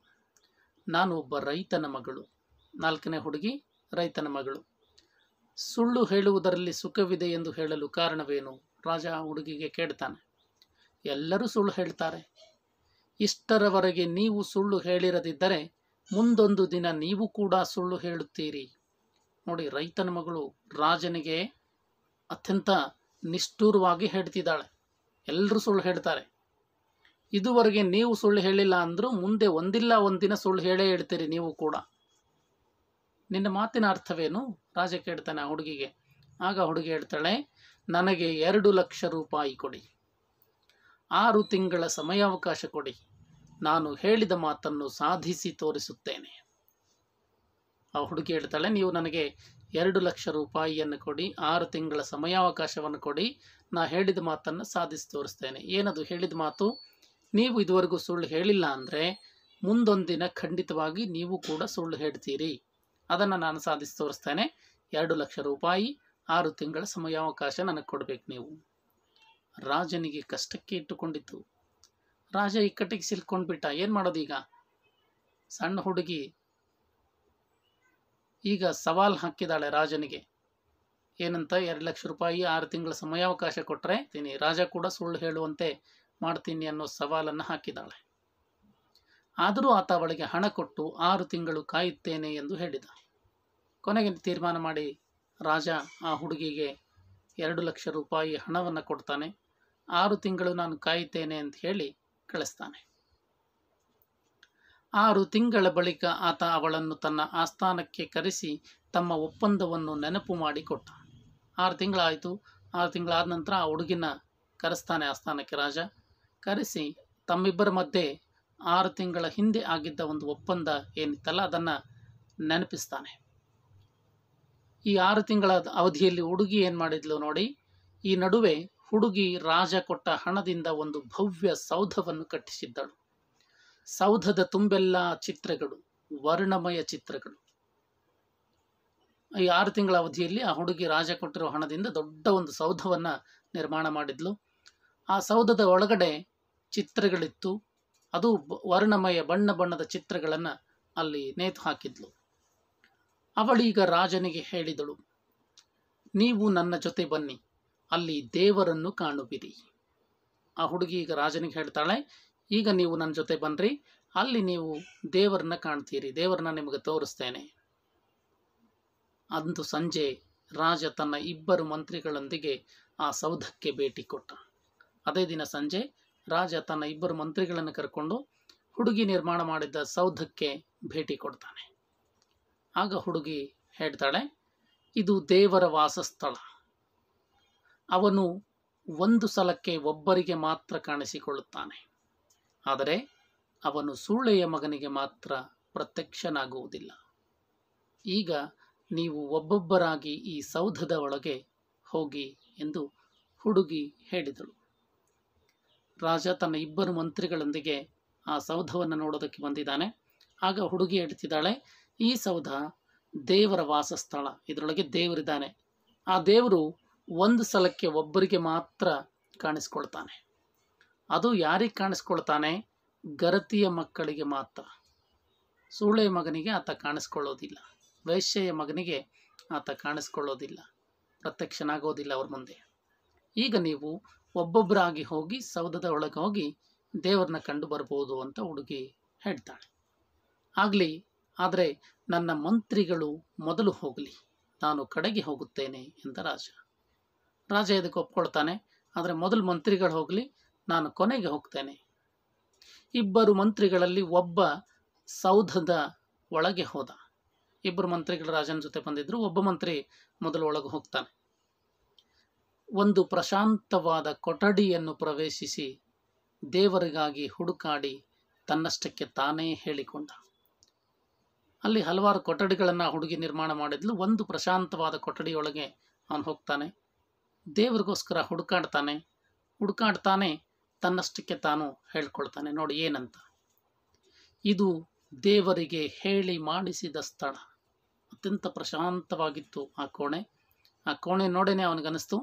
ನಾನು ಒಬ್ಬ ರೈತನ ಮಗಳು ನಾಲ್ಕನೇ ಹುಡುಗಿ ರೈತನ ಮಗಳು ಸುಳ್ಳು ಹೇಳುವುದರಲ್ಲಿ ಸುಖವಿದೆ ಎಂದು ಹೇಳಲು ಕಾರಣವೇನು ರಾಜ ಆ ಹುಡುಗಿಗೆ ಕೇಳ್ತಾನೆ ಎಲ್ಲರೂ ಸುಳ್ಳು ಹೇಳ್ತಾರೆ ಇಷ್ಟರವರೆಗೆ ನೀವು ಸುಳ್ಳು ಹೇಳಿರದಿದ್ದರೆ ಮುಂದೊಂದು ದಿನ ನೀವು ಕೂಡ ಸುಳ್ಳು ಹೇಳುತ್ತೀರಿ ನೋಡಿ ರೈತನ ಮಗಳು ರಾಜನಿಗೆ ಅತ್ಯಂತ ನಿಷ್ಠೂರವಾಗಿ ಹೇಳ್ತಿದ್ದಾಳೆ ಎಲ್ಲರೂ ಸುಳ್ಳು ಹೇಳ್ತಾರೆ ಇದುವರೆಗೆ ನೀವು ಸುಳ್ಳು ಹೇಳಿಲ್ಲ ಅಂದರೂ ಮುಂದೆ ಒಂದಿಲ್ಲ ಒಂದಿನ ಸುಳ್ಳು ಹೇಳೇ ಹೇಳ್ತೀರಿ ನೀವು ಕೂಡ ನಿನ್ನ ಮಾತಿನ ಅರ್ಥವೇನು ರಾಜ ಕೇಳ್ತಾನೆ ಆ ಹುಡುಗಿಗೆ ಆಗ ಹುಡುಗಿ ಹೇಳ್ತಾಳೆ ನನಗೆ ಎರಡು ಲಕ್ಷ ರೂಪಾಯಿ ಕೊಡಿ ಆರು ತಿಂಗಳ ಸಮಯಾವಕಾಶ ಕೊಡಿ ನಾನು ಹೇಳಿದ ಮಾತನ್ನು ಸಾಧಿಸಿ ತೋರಿಸುತ್ತೇನೆ ಆ ಹುಡುಗಿ ಹೇಳ್ತಾಳೆ ನೀವು ನನಗೆ ಎರಡು ಲಕ್ಷ ರೂಪಾಯಿಯನ್ನು ಕೊಡಿ ಆರು ತಿಂಗಳ ಸಮಯಾವಕಾಶವನ್ನು ಕೊಡಿ ನಾ ಹೇಳಿದ ಮಾತನ್ನು ಸಾಧಿಸಿ ತೋರಿಸ್ತೇನೆ ಏನದು ಹೇಳಿದ ಮಾತು ನೀವು ಇದುವರೆಗೂ ಸುಳ್ಳು ಹೇಳಿಲ್ಲ ಅಂದರೆ ಮುಂದೊಂದಿನ ಖಂಡಿತವಾಗಿ ನೀವು ಕೂಡ ಸುಳ್ಳು ಹೇಳ್ತೀರಿ ಅದನ್ನು ನಾನು ಸಾಧಿಸಿ ತೋರಿಸ್ತೇನೆ ಎರಡು ಲಕ್ಷ ರೂಪಾಯಿ ಆರು ತಿಂಗಳ ಸಮಯಾವಕಾಶ ನನಗೆ ಕೊಡಬೇಕು ನೀವು ರಾಜನಿಗೆ ಕಷ್ಟಕ್ಕೆ ಇಟ್ಟುಕೊಂಡಿತ್ತು ರಾಜ ಇಕ್ಕಟ್ಟಿಗೆ ಬಿಟ್ಟ ಏನು ಮಾಡೋದು ಈಗ ಸಣ್ಣ ಹುಡುಗಿ ಈಗ ಸವಾಲ್ ಹಾಕಿದಾಳೆ ರಾಜನಿಗೆ ಏನಂತ ಎರಡು ಲಕ್ಷ ರೂಪಾಯಿ ಆರು ತಿಂಗಳ ಸಮಯಾವಕಾಶ ಕೊಟ್ಟರೆ ತಿನಿ ರಾಜ ಕೂಡ ಸುಳ್ಳು ಹೇಳುವಂತೆ ಮಾಡ್ತೀನಿ ಅನ್ನೋ ಸವಾಲನ್ನು ಹಾಕಿದ್ದಾಳೆ ಆದರೂ ಆತ ಅವಳಿಗೆ ಹಣ ಕೊಟ್ಟು ಆರು ತಿಂಗಳು ಕಾಯುತ್ತೇನೆ ಎಂದು ಹೇಳಿದ ಕೊನೆಗೆ ತೀರ್ಮಾನ ಮಾಡಿ ರಾಜ ಆ ಹುಡುಗಿಗೆ ಎರಡು ಲಕ್ಷ ರೂಪಾಯಿ ಹಣವನ್ನು ಕೊಡ್ತಾನೆ ಆರು ತಿಂಗಳು ನಾನು ಕಾಯುತ್ತೇನೆ ಅಂತ ಹೇಳಿ ಕಳಿಸ್ತಾನೆ ಆರು ತಿಂಗಳ ಬಳಿಕ ಆತ ಅವಳನ್ನು ತನ್ನ ಆಸ್ಥಾನಕ್ಕೆ ಕರೆಸಿ ತಮ್ಮ ಒಪ್ಪಂದವನ್ನು ನೆನಪು ಮಾಡಿ ಕೊಟ್ಟ ಆರು ತಿಂಗಳಾಯಿತು ಆರು ತಿಂಗಳಾದ ನಂತರ ಆ ಹುಡುಗಿನ ಕರೆಸ್ತಾನೆ ಆಸ್ಥಾನಕ್ಕೆ ರಾಜ ಕರೆಸಿ ತಮ್ಮಿಬ್ಬರ ಮಧ್ಯೆ ಆರು ತಿಂಗಳ ಹಿಂದೆ ಆಗಿದ್ದ ಒಂದು ಒಪ್ಪಂದ ಏನಿತ್ತಲ್ಲ ಅದನ್ನು ನೆನಪಿಸ್ತಾನೆ ಈ ಆರು ತಿಂಗಳ ಅವಧಿಯಲ್ಲಿ ಹುಡುಗಿ ಏನು ಮಾಡಿದ್ಲು ನೋಡಿ ಈ ನಡುವೆ ಹುಡುಗಿ ರಾಜ ಕೊಟ್ಟ ಹಣದಿಂದ ಒಂದು ಭವ್ಯ ಸೌಧವನ್ನು ಕಟ್ಟಿಸಿದ್ದಳು ಸೌಧದ ತುಂಬೆಲ್ಲ ಚಿತ್ರಗಳು ವರ್ಣಮಯ ಚಿತ್ರಗಳು ಈ ಆರು ತಿಂಗಳ ಅವಧಿಯಲ್ಲಿ ಆ ಹುಡುಗಿ ರಾಜ ಕೊಟ್ಟಿರೋ ಹಣದಿಂದ ದೊಡ್ಡ ಒಂದು ಸೌಧವನ್ನು ನಿರ್ಮಾಣ ಮಾಡಿದ್ಲು ಆ ಸೌಧದ ಒಳಗಡೆ ಚಿತ್ರಗಳಿತ್ತು ಅದು ವರ್ಣಮಯ ಬಣ್ಣ ಬಣ್ಣದ ಚಿತ್ರಗಳನ್ನು ಅಲ್ಲಿ ನೇತು ಹಾಕಿದ್ಲು ಅವಳೀಗ ರಾಜನಿಗೆ ಹೇಳಿದಳು ನೀವು ನನ್ನ ಜೊತೆ ಬನ್ನಿ ಅಲ್ಲಿ ದೇವರನ್ನು ಕಾಣುವಿರಿ ಆ ಹುಡುಗಿ ಈಗ ರಾಜನಿಗೆ ಹೇಳ್ತಾಳೆ ಈಗ ನೀವು ನನ್ನ ಜೊತೆ ಬನ್ನಿರಿ ಅಲ್ಲಿ ನೀವು ದೇವರನ್ನ ಕಾಣ್ತೀರಿ ದೇವರನ್ನ ನಿಮಗೆ ತೋರಿಸ್ತೇನೆ ಅಂದು ಸಂಜೆ ರಾಜ ತನ್ನ ಇಬ್ಬರು ಮಂತ್ರಿಗಳೊಂದಿಗೆ ಆ ಸೌಧಕ್ಕೆ ಭೇಟಿ ಕೊಟ್ಟ ಅದೇ ದಿನ ಸಂಜೆ ರಾಜ ತನ್ನ ಇಬ್ಬರು ಮಂತ್ರಿಗಳನ್ನು ಕರ್ಕೊಂಡು ಹುಡುಗಿ ನಿರ್ಮಾಣ ಮಾಡಿದ್ದ ಸೌಧಕ್ಕೆ ಭೇಟಿ ಕೊಡ್ತಾನೆ ಆಗ ಹುಡುಗಿ ಹೇಳ್ತಾಳೆ ಇದು ದೇವರ ವಾಸಸ್ಥಳ ಅವನು ಒಂದು ಸಲಕ್ಕೆ ಒಬ್ಬರಿಗೆ ಮಾತ್ರ ಕಾಣಿಸಿಕೊಳ್ಳುತ್ತಾನೆ ಆದರೆ ಅವನು ಸೂಳೆಯ ಮಗನಿಗೆ ಮಾತ್ರ ಪ್ರತ್ಯಕ್ಷನಾಗುವುದಿಲ್ಲ ಈಗ ನೀವು ಒಬ್ಬೊಬ್ಬರಾಗಿ ಈ ಸೌಧದ ಒಳಗೆ ಹೋಗಿ ಎಂದು ಹುಡುಗಿ ಹೇಳಿದಳು ರಾಜ ತನ್ನ ಇಬ್ಬರು ಮಂತ್ರಿಗಳೊಂದಿಗೆ ಆ ಸೌಧವನ್ನು ನೋಡೋದಕ್ಕೆ ಬಂದಿದ್ದಾನೆ ಆಗ ಹುಡುಗಿ ಹೇಳ್ತಿದ್ದಾಳೆ ಈ ಸೌಧ ದೇವರ ವಾಸಸ್ಥಳ ಇದರೊಳಗೆ ದೇವರಿದ್ದಾನೆ ಆ ದೇವರು ಒಂದು ಸಲಕ್ಕೆ ಒಬ್ಬರಿಗೆ ಮಾತ್ರ ಕಾಣಿಸ್ಕೊಳ್ತಾನೆ ಅದು ಯಾರಿಗೆ ಕಾಣಿಸ್ಕೊಳ್ತಾನೆ ಗರತಿಯ ಮಕ್ಕಳಿಗೆ ಮಾತ್ರ ಸೂಳೆ ಮಗನಿಗೆ ಆತ ಕಾಣಿಸ್ಕೊಳ್ಳೋದಿಲ್ಲ ವೈಶ್ಯೆಯ ಮಗನಿಗೆ ಆತ ಕಾಣಿಸ್ಕೊಳ್ಳೋದಿಲ್ಲ ಪ್ರತ್ಯಕ್ಷನಾಗೋದಿಲ್ಲ ಅವ್ರ ಮುಂದೆ ಈಗ ನೀವು ಒಬ್ಬೊಬ್ಬರಾಗಿ ಹೋಗಿ ಸೌಧದ ಒಳಗೆ ಹೋಗಿ ದೇವರನ್ನ ಕಂಡು ಬರಬಹುದು ಅಂತ ಹುಡುಗಿ ಹೇಳ್ತಾಳೆ ಆಗಲಿ ಆದರೆ ನನ್ನ ಮಂತ್ರಿಗಳು ಮೊದಲು ಹೋಗಲಿ ನಾನು ಕಡೆಗೆ ಹೋಗುತ್ತೇನೆ ಎಂದ ರಾಜ ರಾಜ ಇದಕ್ಕೆ ಒಪ್ಕೊಳ್ತಾನೆ ಆದರೆ ಮೊದಲು ಮಂತ್ರಿಗಳು ಹೋಗಲಿ ನಾನು ಕೊನೆಗೆ ಹೋಗ್ತೇನೆ ಇಬ್ಬರು ಮಂತ್ರಿಗಳಲ್ಲಿ ಒಬ್ಬ ಸೌಧದ ಒಳಗೆ ಹೋದ ಇಬ್ಬರು ಮಂತ್ರಿಗಳು ರಾಜನ ಜೊತೆ ಬಂದಿದ್ದರು ಒಬ್ಬ ಮಂತ್ರಿ ಮೊದಲು ಒಳಗೆ ಹೋಗ್ತಾನೆ ಒಂದು ಪ್ರಶಾಂತವಾದ ಕೊಠಡಿಯನ್ನು ಪ್ರವೇಶಿಸಿ ದೇವರಿಗಾಗಿ ಹುಡುಕಾಡಿ ತನ್ನಷ್ಟಕ್ಕೆ ತಾನೇ ಹೇಳಿಕೊಂಡ ಅಲ್ಲಿ ಹಲವಾರು ಕೊಠಡಿಗಳನ್ನು ಹುಡುಗಿ ನಿರ್ಮಾಣ ಮಾಡಿದ್ಲು ಒಂದು ಪ್ರಶಾಂತವಾದ ಕೊಠಡಿಯೊಳಗೆ ಅವನು ಹೋಗ್ತಾನೆ ದೇವರಿಗೋಸ್ಕರ ಹುಡುಕಾಡ್ತಾನೆ ಹುಡುಕಾಡ್ತಾನೆ ತನ್ನಷ್ಟಕ್ಕೆ ತಾನು ಹೇಳ್ಕೊಳ್ತಾನೆ ನೋಡಿ ಏನಂತ ಇದು ದೇವರಿಗೆ ಹೇಳಿ ಮಾಡಿಸಿದ ಸ್ಥಳ ಅತ್ಯಂತ ಪ್ರಶಾಂತವಾಗಿತ್ತು ಆ ಕೋಣೆ ಆ ಕೋಣೆ ನೋಡೇನೆ ಅವನಿಗನಿಸ್ತು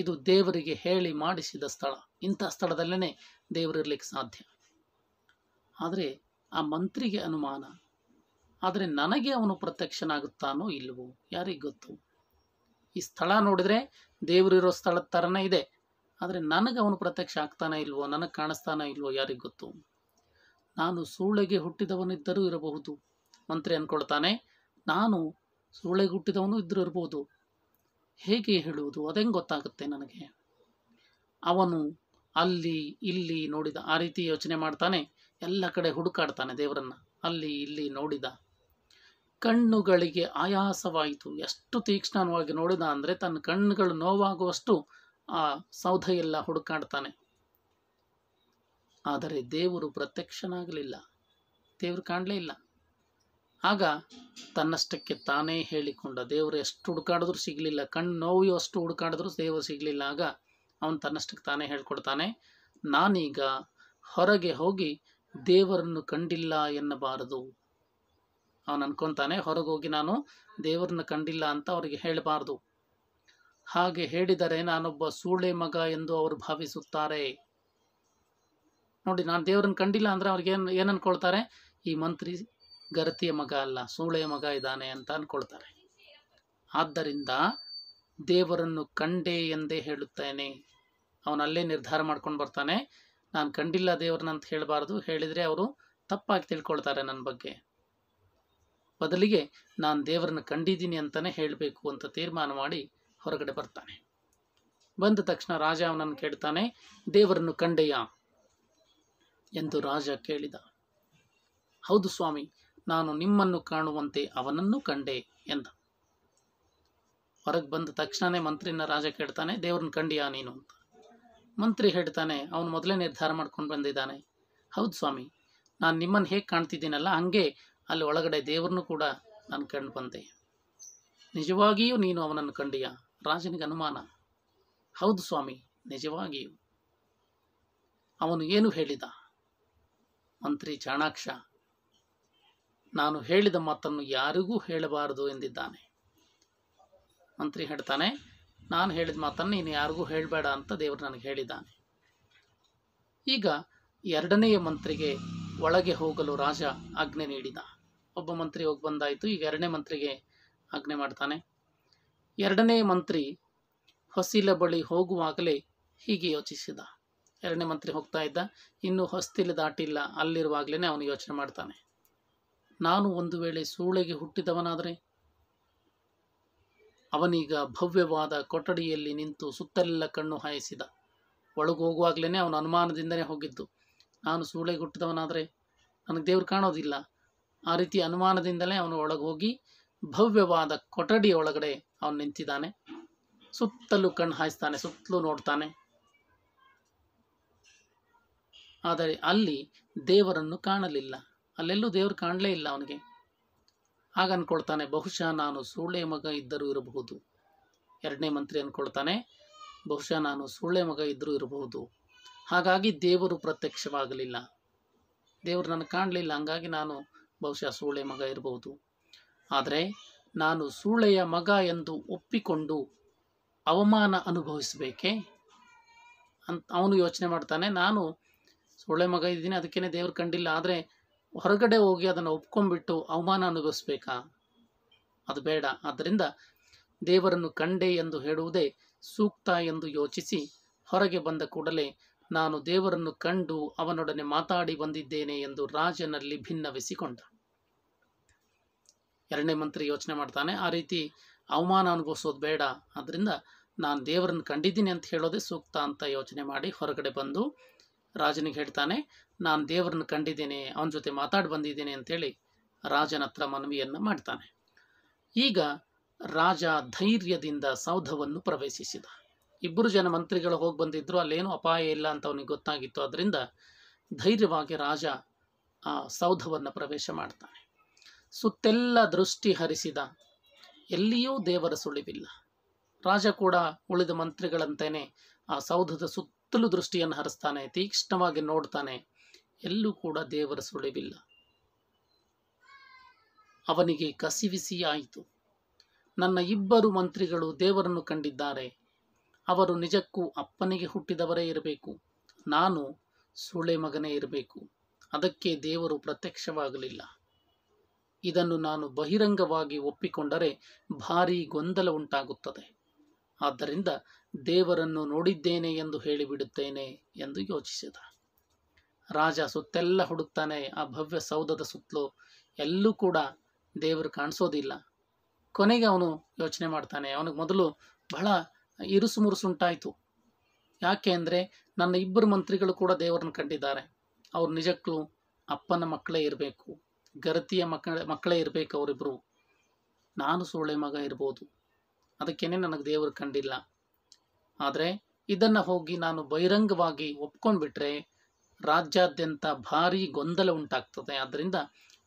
ಇದು ದೇವರಿಗೆ ಹೇಳಿ ಮಾಡಿಸಿದ ಸ್ಥಳ ಇಂಥ ಸ್ಥಳದಲ್ಲೇ ದೇವರಿರ್ಲಿಕ್ಕೆ ಸಾಧ್ಯ ಆದರೆ ಆ ಮಂತ್ರಿಗೆ ಅನುಮಾನ ಆದರೆ ನನಗೆ ಅವನು ಪ್ರತ್ಯಕ್ಷನಾಗುತ್ತಾನೋ ಇಲ್ಲವೋ ಯಾರಿಗೆ ಗೊತ್ತು ಈ ಸ್ಥಳ ನೋಡಿದ್ರೆ ದೇವರಿರೋ ಸ್ಥಳದ ಥರನೇ ಇದೆ ಆದರೆ ನನಗೆ ಅವನು ಪ್ರತ್ಯಕ್ಷ ಆಗ್ತಾನ ಇಲ್ವೋ ನನಗೆ ಕಾಣಿಸ್ತಾನ ಇಲ್ವೋ ಯಾರಿಗೆ ಗೊತ್ತು ನಾನು ಸೂಳೆಗೆ ಹುಟ್ಟಿದವನಿದ್ದರೂ ಇರಬಹುದು ಮಂತ್ರಿ ಅಂದ್ಕೊಳ್ತಾನೆ ನಾನು ಸೂಳೆಗೆ ಹುಟ್ಟಿದವನು ಇದ್ದರೂ ಇರಬಹುದು ಹೇಗೆ ಹೇಳುವುದು ಅದೆಂಗೆ ಗೊತ್ತಾಗುತ್ತೆ ನನಗೆ ಅವನು ಅಲ್ಲಿ ಇಲ್ಲಿ ನೋಡಿದ ಆ ರೀತಿ ಯೋಚನೆ ಮಾಡ್ತಾನೆ ಎಲ್ಲ ಕಡೆ ಹುಡುಕಾಡ್ತಾನೆ ದೇವರನ್ನು ಅಲ್ಲಿ ಇಲ್ಲಿ ನೋಡಿದ ಕಣ್ಣುಗಳಿಗೆ ಆಯಾಸವಾಯಿತು ಎಷ್ಟು ತೀಕ್ಷ್ಣವಾಗಿ ನೋಡಿದ ಅಂದರೆ ತನ್ನ ಕಣ್ಣುಗಳು ನೋವಾಗುವಷ್ಟು ಆ ಸೌಧ ಎಲ್ಲ ಹುಡುಕಾಡ್ತಾನೆ ಆದರೆ ದೇವರು ಪ್ರತ್ಯಕ್ಷನಾಗಲಿಲ್ಲ ದೇವರು ಕಾಣಲೇ ಇಲ್ಲ ಆಗ ತನ್ನಷ್ಟಕ್ಕೆ ತಾನೇ ಹೇಳಿಕೊಂಡ ದೇವರು ಎಷ್ಟು ಹುಡುಕಾಡಿದ್ರೂ ಸಿಗಲಿಲ್ಲ ಕಣ್ಣು ನೋವು ಅಷ್ಟು ಹುಡುಕಾಡಿದ್ರೂ ದೇವರು ಸಿಗಲಿಲ್ಲ ಆಗ ಅವನು ತನ್ನಷ್ಟಕ್ಕೆ ತಾನೇ ಹೇಳ್ಕೊಡ್ತಾನೆ ನಾನೀಗ ಹೊರಗೆ ಹೋಗಿ ದೇವರನ್ನು ಕಂಡಿಲ್ಲ ಎನ್ನಬಾರದು ಅವನು ಅನ್ಕೊತಾನೆ ಹೊರಗೆ ಹೋಗಿ ನಾನು ದೇವರನ್ನು ಕಂಡಿಲ್ಲ ಅಂತ ಅವರಿಗೆ ಹೇಳಬಾರ್ದು ಹಾಗೆ ಹೇಳಿದರೆ ನಾನೊಬ್ಬ ಸೂಳೆ ಮಗ ಎಂದು ಅವರು ಭಾವಿಸುತ್ತಾರೆ ನೋಡಿ ನಾನು ದೇವರನ್ನು ಕಂಡಿಲ್ಲ ಅಂದರೆ ಅವ್ರಿಗೆ ಏನು ಏನು ಅನ್ಕೊಳ್ತಾರೆ ಈ ಮಂತ್ರಿ ಗರತಿಯ ಮಗ ಅಲ್ಲ ಸೂಳೆಯ ಮಗ ಇದ್ದಾನೆ ಅಂತ ಅಂದ್ಕೊಳ್ತಾರೆ ಆದ್ದರಿಂದ ದೇವರನ್ನು ಕಂಡೆ ಎಂದೇ ಹೇಳುತ್ತೇನೆ ಅವನಲ್ಲೇ ನಿರ್ಧಾರ ಮಾಡ್ಕೊಂಡು ಬರ್ತಾನೆ ನಾನು ಕಂಡಿಲ್ಲ ದೇವರನ್ನ ಅಂತ ಹೇಳಬಾರ್ದು ಹೇಳಿದರೆ ಅವರು ತಪ್ಪಾಗಿ ತಿಳ್ಕೊಳ್ತಾರೆ ನನ್ನ ಬಗ್ಗೆ ಬದಲಿಗೆ ನಾನು ದೇವರನ್ನ ಕಂಡಿದ್ದೀನಿ ಅಂತಲೇ ಹೇಳಬೇಕು ಅಂತ ತೀರ್ಮಾನ ಮಾಡಿ ಹೊರಗಡೆ ಬರ್ತಾನೆ ಬಂದ ತಕ್ಷಣ ರಾಜ ಅವನನ್ನು ಕೇಳ್ತಾನೆ ದೇವರನ್ನು ಕಂಡೆಯ ಎಂದು ರಾಜ ಕೇಳಿದ ಹೌದು ಸ್ವಾಮಿ ನಾನು ನಿಮ್ಮನ್ನು ಕಾಣುವಂತೆ ಅವನನ್ನು ಕಂಡೆ ಎಂದ ಹೊರಗೆ ಬಂದ ತಕ್ಷಣನೇ ಮಂತ್ರಿನ ರಾಜ ಕೇಳ್ತಾನೆ ದೇವ್ರನ್ನ ಕಂಡಿಯಾ ನೀನು ಅಂತ ಮಂತ್ರಿ ಹೇಳ್ತಾನೆ ಅವನು ಮೊದಲೇ ನಿರ್ಧಾರ ಮಾಡ್ಕೊಂಡು ಬಂದಿದ್ದಾನೆ ಹೌದು ಸ್ವಾಮಿ ನಾನು ನಿಮ್ಮನ್ನು ಹೇಗೆ ಕಾಣ್ತಿದ್ದೀನಲ್ಲ ಹಾಗೆ ಅಲ್ಲಿ ಒಳಗಡೆ ದೇವ್ರನ್ನೂ ಕೂಡ ನಾನು ಕಂಡು ಬಂದೆ ನಿಜವಾಗಿಯೂ ನೀನು ಅವನನ್ನು ಕಂಡಿಯ ರಾಜನಿಗೆ ಅನುಮಾನ ಹೌದು ಸ್ವಾಮಿ ನಿಜವಾಗಿಯೂ ಅವನು ಏನು ಹೇಳಿದ ಮಂತ್ರಿ ಚಾಣಾಕ್ಷ ನಾನು ಹೇಳಿದ ಮಾತನ್ನು ಯಾರಿಗೂ ಹೇಳಬಾರದು ಎಂದಿದ್ದಾನೆ ಮಂತ್ರಿ ಹೇಳ್ತಾನೆ ನಾನು ಹೇಳಿದ ಮಾತನ್ನು ಇನ್ನು ಯಾರಿಗೂ ಹೇಳಬೇಡ ಅಂತ ದೇವರು ನನಗೆ ಹೇಳಿದ್ದಾನೆ ಈಗ ಎರಡನೆಯ ಮಂತ್ರಿಗೆ ಒಳಗೆ ಹೋಗಲು ರಾಜ ಆಜ್ಞೆ ನೀಡಿದ ಒಬ್ಬ ಮಂತ್ರಿ ಹೋಗಿ ಬಂದಾಯಿತು ಈಗ ಎರಡನೇ ಮಂತ್ರಿಗೆ ಆಜ್ಞೆ ಮಾಡ್ತಾನೆ ಎರಡನೇ ಮಂತ್ರಿ ಹೊಸಿಲ ಬಳಿ ಹೋಗುವಾಗಲೇ ಹೀಗೆ ಯೋಚಿಸಿದ ಎರಡನೇ ಮಂತ್ರಿ ಹೋಗ್ತಾ ಇದ್ದ ಇನ್ನೂ ಹೊಸ್ತಿಲು ದಾಟಿಲ್ಲ ಅಲ್ಲಿರುವಾಗಲೇ ಅವನು ಯೋಚನೆ ಮಾಡ್ತಾನೆ ನಾನು ಒಂದು ವೇಳೆ ಸೂಳೆಗೆ ಹುಟ್ಟಿದವನಾದರೆ ಅವನೀಗ ಭವ್ಯವಾದ ಕೊಠಡಿಯಲ್ಲಿ ನಿಂತು ಸುತ್ತಲೆಲ್ಲ ಕಣ್ಣು ಹಾಯಿಸಿದ ಒಳಗೆ ಹೋಗುವಾಗಲೇ ಅವನು ಅನುಮಾನದಿಂದನೇ ಹೋಗಿದ್ದು ನಾನು ಸೂಳೆಗೆ ಹುಟ್ಟಿದವನಾದರೆ ನನಗೆ ದೇವ್ರು ಕಾಣೋದಿಲ್ಲ ಆ ರೀತಿ ಅನುಮಾನದಿಂದಲೇ ಅವನು ಒಳಗೆ ಹೋಗಿ ಭವ್ಯವಾದ ಕೊಠಡಿ ಒಳಗಡೆ ಅವನು ನಿಂತಿದ್ದಾನೆ ಸುತ್ತಲೂ ಕಣ್ಣು ಹಾಯಿಸ್ತಾನೆ ಸುತ್ತಲೂ ನೋಡ್ತಾನೆ ಆದರೆ ಅಲ್ಲಿ ದೇವರನ್ನು ಕಾಣಲಿಲ್ಲ ಅಲ್ಲೆಲ್ಲೂ ದೇವರು ಕಾಣಲೇ ಇಲ್ಲ ಅವನಿಗೆ ಹಾಗ ಅಂದ್ಕೊಳ್ತಾನೆ ಬಹುಶಃ ನಾನು ಸೂಳೆ ಮಗ ಇದ್ದರೂ ಇರಬಹುದು ಎರಡನೇ ಮಂತ್ರಿ ಅಂದ್ಕೊಳ್ತಾನೆ ಬಹುಶಃ ನಾನು ಸೂಳೆ ಮಗ ಇದ್ದರೂ ಇರಬಹುದು ಹಾಗಾಗಿ ದೇವರು ಪ್ರತ್ಯಕ್ಷವಾಗಲಿಲ್ಲ ದೇವರು ನನಗೆ ಕಾಣಲಿಲ್ಲ ಹಂಗಾಗಿ ನಾನು ಬಹುಶಃ ಸೂಳೆ ಮಗ ಇರಬಹುದು ಆದರೆ ನಾನು ಸೂಳೆಯ ಮಗ ಎಂದು ಒಪ್ಪಿಕೊಂಡು ಅವಮಾನ ಅನುಭವಿಸಬೇಕೆ ಅಂತ ಅವನು ಯೋಚನೆ ಮಾಡ್ತಾನೆ ನಾನು ಸೂಳೆ ಮಗ ಇದ್ದೀನಿ ಅದಕ್ಕೇ ದೇವ್ರು ಕಂಡಿಲ್ಲ ಆದರೆ ಹೊರಗಡೆ ಹೋಗಿ ಅದನ್ನು ಒಪ್ಕೊಂಡ್ಬಿಟ್ಟು ಅವಮಾನ ಅನುಭವಿಸ್ಬೇಕಾ ಅದು ಬೇಡ ಆದ್ದರಿಂದ ದೇವರನ್ನು ಕಂಡೆ ಎಂದು ಹೇಳುವುದೇ ಸೂಕ್ತ ಎಂದು ಯೋಚಿಸಿ ಹೊರಗೆ ಬಂದ ಕೂಡಲೇ ನಾನು ದೇವರನ್ನು ಕಂಡು ಅವನೊಡನೆ ಮಾತಾಡಿ ಬಂದಿದ್ದೇನೆ ಎಂದು ರಾಜನಲ್ಲಿ ಭಿನ್ನವಿಸಿಕೊಂಡ ಎರಡನೇ ಮಂತ್ರಿ ಯೋಚನೆ ಮಾಡ್ತಾನೆ ಆ ರೀತಿ ಅವಮಾನ ಅನುಭವಿಸೋದು ಬೇಡ ಆದ್ದರಿಂದ ನಾನು ದೇವರನ್ನು ಕಂಡಿದ್ದೀನಿ ಅಂತ ಹೇಳೋದೇ ಸೂಕ್ತ ಅಂತ ಯೋಚನೆ ಮಾಡಿ ಹೊರಗಡೆ ಬಂದು ರಾಜನಿಗೆ ಹೇಳ್ತಾನೆ ನಾನು ದೇವರನ್ನು ಕಂಡಿದ್ದೇನೆ ಅವನ ಜೊತೆ ಮಾತಾಡಿ ಬಂದಿದ್ದೇನೆ ಅಂತೇಳಿ ರಾಜನ ಹತ್ರ ಮನವಿಯನ್ನು ಮಾಡ್ತಾನೆ ಈಗ ರಾಜ ಧೈರ್ಯದಿಂದ ಸೌಧವನ್ನು ಪ್ರವೇಶಿಸಿದ ಇಬ್ಬರು ಜನ ಮಂತ್ರಿಗಳು ಹೋಗಿ ಬಂದಿದ್ರು ಅಲ್ಲೇನೂ ಅಪಾಯ ಇಲ್ಲ ಅಂತ ಅವನಿಗೆ ಗೊತ್ತಾಗಿತ್ತು ಅದರಿಂದ ಧೈರ್ಯವಾಗಿ ರಾಜ ಆ ಸೌಧವನ್ನು ಪ್ರವೇಶ ಮಾಡ್ತಾನೆ ಸುತ್ತೆಲ್ಲ ದೃಷ್ಟಿ ಹರಿಸಿದ ಎಲ್ಲಿಯೂ ದೇವರ ಸುಳಿವಿಲ್ಲ ರಾಜ ಕೂಡ ಉಳಿದ ಮಂತ್ರಿಗಳಂತೇನೆ ಆ ಸೌಧದ ಸುತ್ತ ಸುತ್ತಲೂ ದೃಷ್ಟಿಯನ್ನು ಹರಿಸ್ತಾನೆ ತೀಕ್ಷ್ಣವಾಗಿ ನೋಡ್ತಾನೆ ಎಲ್ಲೂ ಕೂಡ ದೇವರ ಸುಳಿವಿಲ್ಲ ಅವನಿಗೆ ಕಸಿವಿಸಿಯಾಯಿತು ನನ್ನ ಇಬ್ಬರು ಮಂತ್ರಿಗಳು ದೇವರನ್ನು ಕಂಡಿದ್ದಾರೆ ಅವರು ನಿಜಕ್ಕೂ ಅಪ್ಪನಿಗೆ ಹುಟ್ಟಿದವರೇ ಇರಬೇಕು ನಾನು ಸುಳೆ ಮಗನೇ ಇರಬೇಕು ಅದಕ್ಕೆ ದೇವರು ಪ್ರತ್ಯಕ್ಷವಾಗಲಿಲ್ಲ ಇದನ್ನು ನಾನು ಬಹಿರಂಗವಾಗಿ ಒಪ್ಪಿಕೊಂಡರೆ ಭಾರೀ ಗೊಂದಲ ಉಂಟಾಗುತ್ತದೆ ಆದ್ದರಿಂದ ದೇವರನ್ನು ನೋಡಿದ್ದೇನೆ ಎಂದು ಹೇಳಿಬಿಡುತ್ತೇನೆ ಎಂದು ಯೋಚಿಸಿದ ರಾಜ ಸುತ್ತೆಲ್ಲ ಹುಡುಕ್ತಾನೆ ಆ ಭವ್ಯ ಸೌಧದ ಸುತ್ತಲೂ ಎಲ್ಲೂ ಕೂಡ ದೇವರು ಕಾಣಿಸೋದಿಲ್ಲ ಕೊನೆಗೆ ಅವನು ಯೋಚನೆ ಮಾಡ್ತಾನೆ ಅವನಿಗೆ ಮೊದಲು ಬಹಳ ಇರುಸು ಮುರುಸುಂಟಾಯಿತು ಯಾಕೆ ಅಂದರೆ ನನ್ನ ಇಬ್ಬರು ಮಂತ್ರಿಗಳು ಕೂಡ ದೇವರನ್ನು ಕಂಡಿದ್ದಾರೆ ಅವ್ರು ನಿಜಕ್ಕೂ ಅಪ್ಪನ ಮಕ್ಕಳೇ ಇರಬೇಕು ಗರತಿಯ ಮಕ್ಕಳ ಮಕ್ಕಳೇ ಇರಬೇಕು ಅವರಿಬ್ಬರು ನಾನು ಸೊಳ್ಳೆ ಮಗ ಇರ್ಬೋದು ಅದಕ್ಕೇನೆ ನನಗೆ ದೇವರು ಕಂಡಿಲ್ಲ ಆದರೆ ಇದನ್ನು ಹೋಗಿ ನಾನು ಬಹಿರಂಗವಾಗಿ ಒಪ್ಕೊಂಡ್ಬಿಟ್ರೆ ರಾಜ್ಯಾದ್ಯಂತ ಭಾರೀ ಗೊಂದಲ ಉಂಟಾಗ್ತದೆ ಆದ್ದರಿಂದ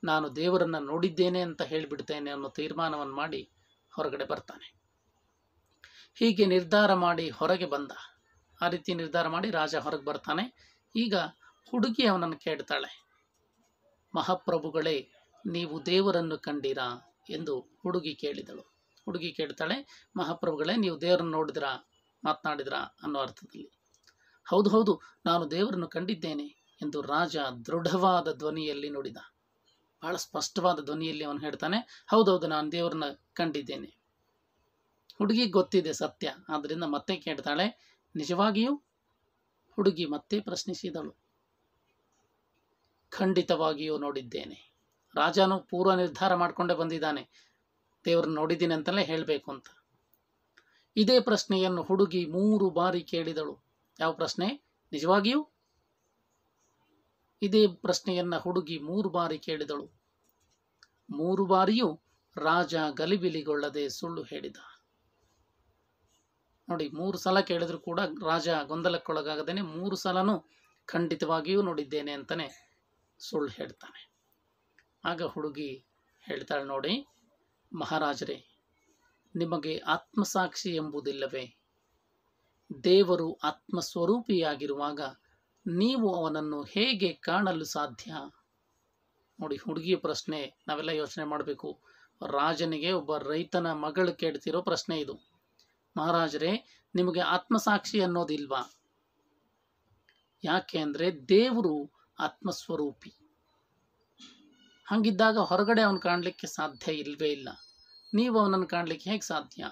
ನಾನು ದೇವರನ್ನು ನೋಡಿದ್ದೇನೆ ಅಂತ ಹೇಳಿಬಿಡ್ತೇನೆ ಅನ್ನೋ ತೀರ್ಮಾನವನ್ನು ಮಾಡಿ ಹೊರಗಡೆ ಬರ್ತಾನೆ ಹೀಗೆ ನಿರ್ಧಾರ ಮಾಡಿ ಹೊರಗೆ ಬಂದ ಆ ರೀತಿ ನಿರ್ಧಾರ ಮಾಡಿ ರಾಜ ಹೊರಗೆ ಬರ್ತಾನೆ ಈಗ ಹುಡುಗಿ ಅವನನ್ನು ಕೇಳ್ತಾಳೆ ಮಹಾಪ್ರಭುಗಳೇ ನೀವು ದೇವರನ್ನು ಕಂಡಿರಾ ಎಂದು ಹುಡುಗಿ ಕೇಳಿದಳು ಹುಡುಗಿ ಕೇಳ್ತಾಳೆ ಮಹಾಪ್ರಭುಗಳೇ ನೀವು ದೇವರನ್ನು ನೋಡಿದ್ರಾ ಮಾತನಾಡಿದ್ರ ಅನ್ನೋ ಅರ್ಥದಲ್ಲಿ ಹೌದು ಹೌದು ನಾನು ದೇವರನ್ನು ಕಂಡಿದ್ದೇನೆ ಎಂದು ರಾಜ ದೃಢವಾದ ಧ್ವನಿಯಲ್ಲಿ ನುಡಿದ ಬಹಳ ಸ್ಪಷ್ಟವಾದ ಧ್ವನಿಯಲ್ಲಿ ಅವನು ಹೇಳ್ತಾನೆ ಹೌದೌದು ನಾನು ದೇವರನ್ನ ಕಂಡಿದ್ದೇನೆ ಹುಡುಗಿ ಗೊತ್ತಿದೆ ಸತ್ಯ ಆದ್ದರಿಂದ ಮತ್ತೆ ಕೇಳ್ತಾಳೆ ನಿಜವಾಗಿಯೂ ಹುಡುಗಿ ಮತ್ತೆ ಪ್ರಶ್ನಿಸಿದಳು ಖಂಡಿತವಾಗಿಯೂ ನೋಡಿದ್ದೇನೆ ರಾಜನು ಪೂರ್ವ ನಿರ್ಧಾರ ಮಾಡಿಕೊಂಡೇ ಬಂದಿದ್ದಾನೆ ದೇವ್ರನ್ನ ನೋಡಿದ್ದೀನಿ ಅಂತಲೇ ಹೇಳಬೇಕು ಅಂತ ಇದೇ ಪ್ರಶ್ನೆಯನ್ನು ಹುಡುಗಿ ಮೂರು ಬಾರಿ ಕೇಳಿದಳು ಯಾವ ಪ್ರಶ್ನೆ ನಿಜವಾಗಿಯೂ ಇದೇ ಪ್ರಶ್ನೆಯನ್ನು ಹುಡುಗಿ ಮೂರು ಬಾರಿ ಕೇಳಿದಳು ಮೂರು ಬಾರಿಯೂ ರಾಜ ಗಲಿಬಿಲಿಗೊಳ್ಳದೆ ಸುಳ್ಳು ಹೇಳಿದ ನೋಡಿ ಮೂರು ಸಲ ಕೇಳಿದರೂ ಕೂಡ ರಾಜ ಗೊಂದಲಕ್ಕೊಳಗಾಗದೇನೆ ಮೂರು ಸಲನೂ ಖಂಡಿತವಾಗಿಯೂ ನೋಡಿದ್ದೇನೆ ಅಂತಲೇ ಸುಳ್ಳು ಹೇಳ್ತಾನೆ ಆಗ ಹುಡುಗಿ ಹೇಳ್ತಾಳೆ ನೋಡಿ ಮಹಾರಾಜರೇ ನಿಮಗೆ ಆತ್ಮಸಾಕ್ಷಿ ಎಂಬುದಿಲ್ಲವೇ ದೇವರು ಆತ್ಮಸ್ವರೂಪಿಯಾಗಿರುವಾಗ ನೀವು ಅವನನ್ನು ಹೇಗೆ ಕಾಣಲು ಸಾಧ್ಯ ನೋಡಿ ಹುಡುಗಿಯ ಪ್ರಶ್ನೆ ನಾವೆಲ್ಲ ಯೋಚನೆ ಮಾಡಬೇಕು ರಾಜನಿಗೆ ಒಬ್ಬ ರೈತನ ಮಗಳು ಕೇಳ್ತಿರೋ ಪ್ರಶ್ನೆ ಇದು ಮಹಾರಾಜರೇ ನಿಮಗೆ ಆತ್ಮಸಾಕ್ಷಿ ಅನ್ನೋದಿಲ್ವಾ ಯಾಕೆ ಅಂದರೆ ದೇವರು ಆತ್ಮಸ್ವರೂಪಿ ಹಾಗಿದ್ದಾಗ ಹೊರಗಡೆ ಅವನು ಕಾಣಲಿಕ್ಕೆ ಸಾಧ್ಯ ಇಲ್ಲವೇ ಇಲ್ಲ ನೀವು ಅವನನ್ನು ಕಾಣಲಿಕ್ಕೆ ಹೇಗೆ ಸಾಧ್ಯ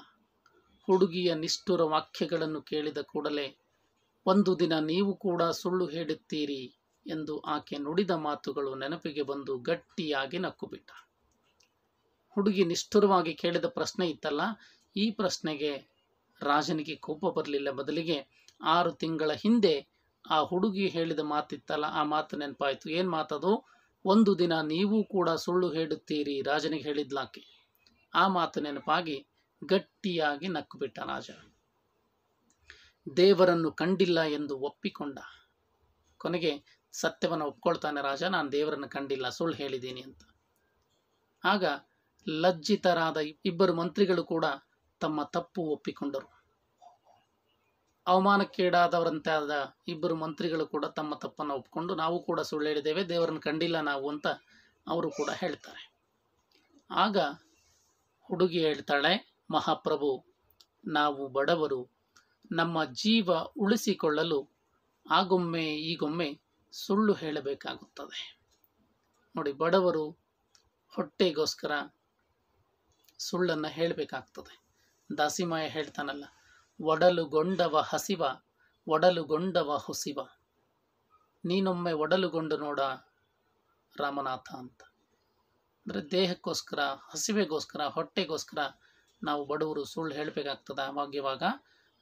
ಹುಡುಗಿಯ ನಿಷ್ಠುರ ವಾಕ್ಯಗಳನ್ನು ಕೇಳಿದ ಕೂಡಲೇ ಒಂದು ದಿನ ನೀವು ಕೂಡ ಸುಳ್ಳು ಹೇಳುತ್ತೀರಿ ಎಂದು ಆಕೆ ನುಡಿದ ಮಾತುಗಳು ನೆನಪಿಗೆ ಬಂದು ಗಟ್ಟಿಯಾಗಿ ನಕ್ಕುಬಿಟ್ಟ ಹುಡುಗಿ ನಿಷ್ಠುರವಾಗಿ ಕೇಳಿದ ಪ್ರಶ್ನೆ ಇತ್ತಲ್ಲ ಈ ಪ್ರಶ್ನೆಗೆ ರಾಜನಿಗೆ ಕೋಪ ಬರಲಿಲ್ಲ ಬದಲಿಗೆ ಆರು ತಿಂಗಳ ಹಿಂದೆ ಆ ಹುಡುಗಿ ಹೇಳಿದ ಮಾತಿತ್ತಲ್ಲ ಆ ಮಾತು ನೆನಪಾಯಿತು ಏನು ಮಾತದು ಒಂದು ದಿನ ನೀವು ಕೂಡ ಸುಳ್ಳು ಹೇಳುತ್ತೀರಿ ರಾಜನಿಗೆ ಹೇಳಿದ್ಲಾಕೆ ಆ ಮಾತು ನೆನಪಾಗಿ ಗಟ್ಟಿಯಾಗಿ ನಕ್ಕುಬಿಟ್ಟ ರಾಜ ದೇವರನ್ನು ಕಂಡಿಲ್ಲ ಎಂದು ಒಪ್ಪಿಕೊಂಡ ಕೊನೆಗೆ ಸತ್ಯವನ್ನು ಒಪ್ಕೊಳ್ತಾನೆ ರಾಜ ನಾನು ದೇವರನ್ನು ಕಂಡಿಲ್ಲ ಸುಳ್ಳು ಹೇಳಿದ್ದೀನಿ ಅಂತ ಆಗ ಲಜ್ಜಿತರಾದ ಇಬ್ಬರು ಮಂತ್ರಿಗಳು ಕೂಡ ತಮ್ಮ ತಪ್ಪು ಒಪ್ಪಿಕೊಂಡರು ಅವಮಾನಕ್ಕೀಡಾದವರಂತಾದ ಇಬ್ಬರು ಮಂತ್ರಿಗಳು ಕೂಡ ತಮ್ಮ ತಪ್ಪನ್ನು ಒಪ್ಪಿಕೊಂಡು ನಾವು ಕೂಡ ಸುಳ್ಳು ಹೇಳಿದ್ದೇವೆ ದೇವರನ್ನು ಕಂಡಿಲ್ಲ ನಾವು ಅಂತ ಅವರು ಕೂಡ ಹೇಳ್ತಾರೆ ಆಗ ಹುಡುಗಿ ಹೇಳ್ತಾಳೆ ಮಹಾಪ್ರಭು ನಾವು ಬಡವರು ನಮ್ಮ ಜೀವ ಉಳಿಸಿಕೊಳ್ಳಲು ಆಗೊಮ್ಮೆ ಈಗೊಮ್ಮೆ ಸುಳ್ಳು ಹೇಳಬೇಕಾಗುತ್ತದೆ ನೋಡಿ ಬಡವರು ಹೊಟ್ಟೆಗೋಸ್ಕರ ಸುಳ್ಳನ್ನು ಹೇಳಬೇಕಾಗ್ತದೆ ದಾಸಿಮಾಯ ಹೇಳ್ತಾನಲ್ಲ ಒಡಲುಗೊಂಡವ ಹಸಿವ ಒಡಲುಗೊಂಡವ ಹುಸಿವ ನೀನೊಮ್ಮೆ ಒಡಲುಗೊಂಡು ನೋಡ ರಾಮನಾಥ ಅಂತ ಅಂದರೆ ದೇಹಕ್ಕೋಸ್ಕರ ಹಸಿವೆಗೋಸ್ಕರ ಹೊಟ್ಟೆಗೋಸ್ಕರ ನಾವು ಬಡವರು ಸುಳ್ಳು ಹೇಳಬೇಕಾಗ್ತದೆ ಇವಾಗ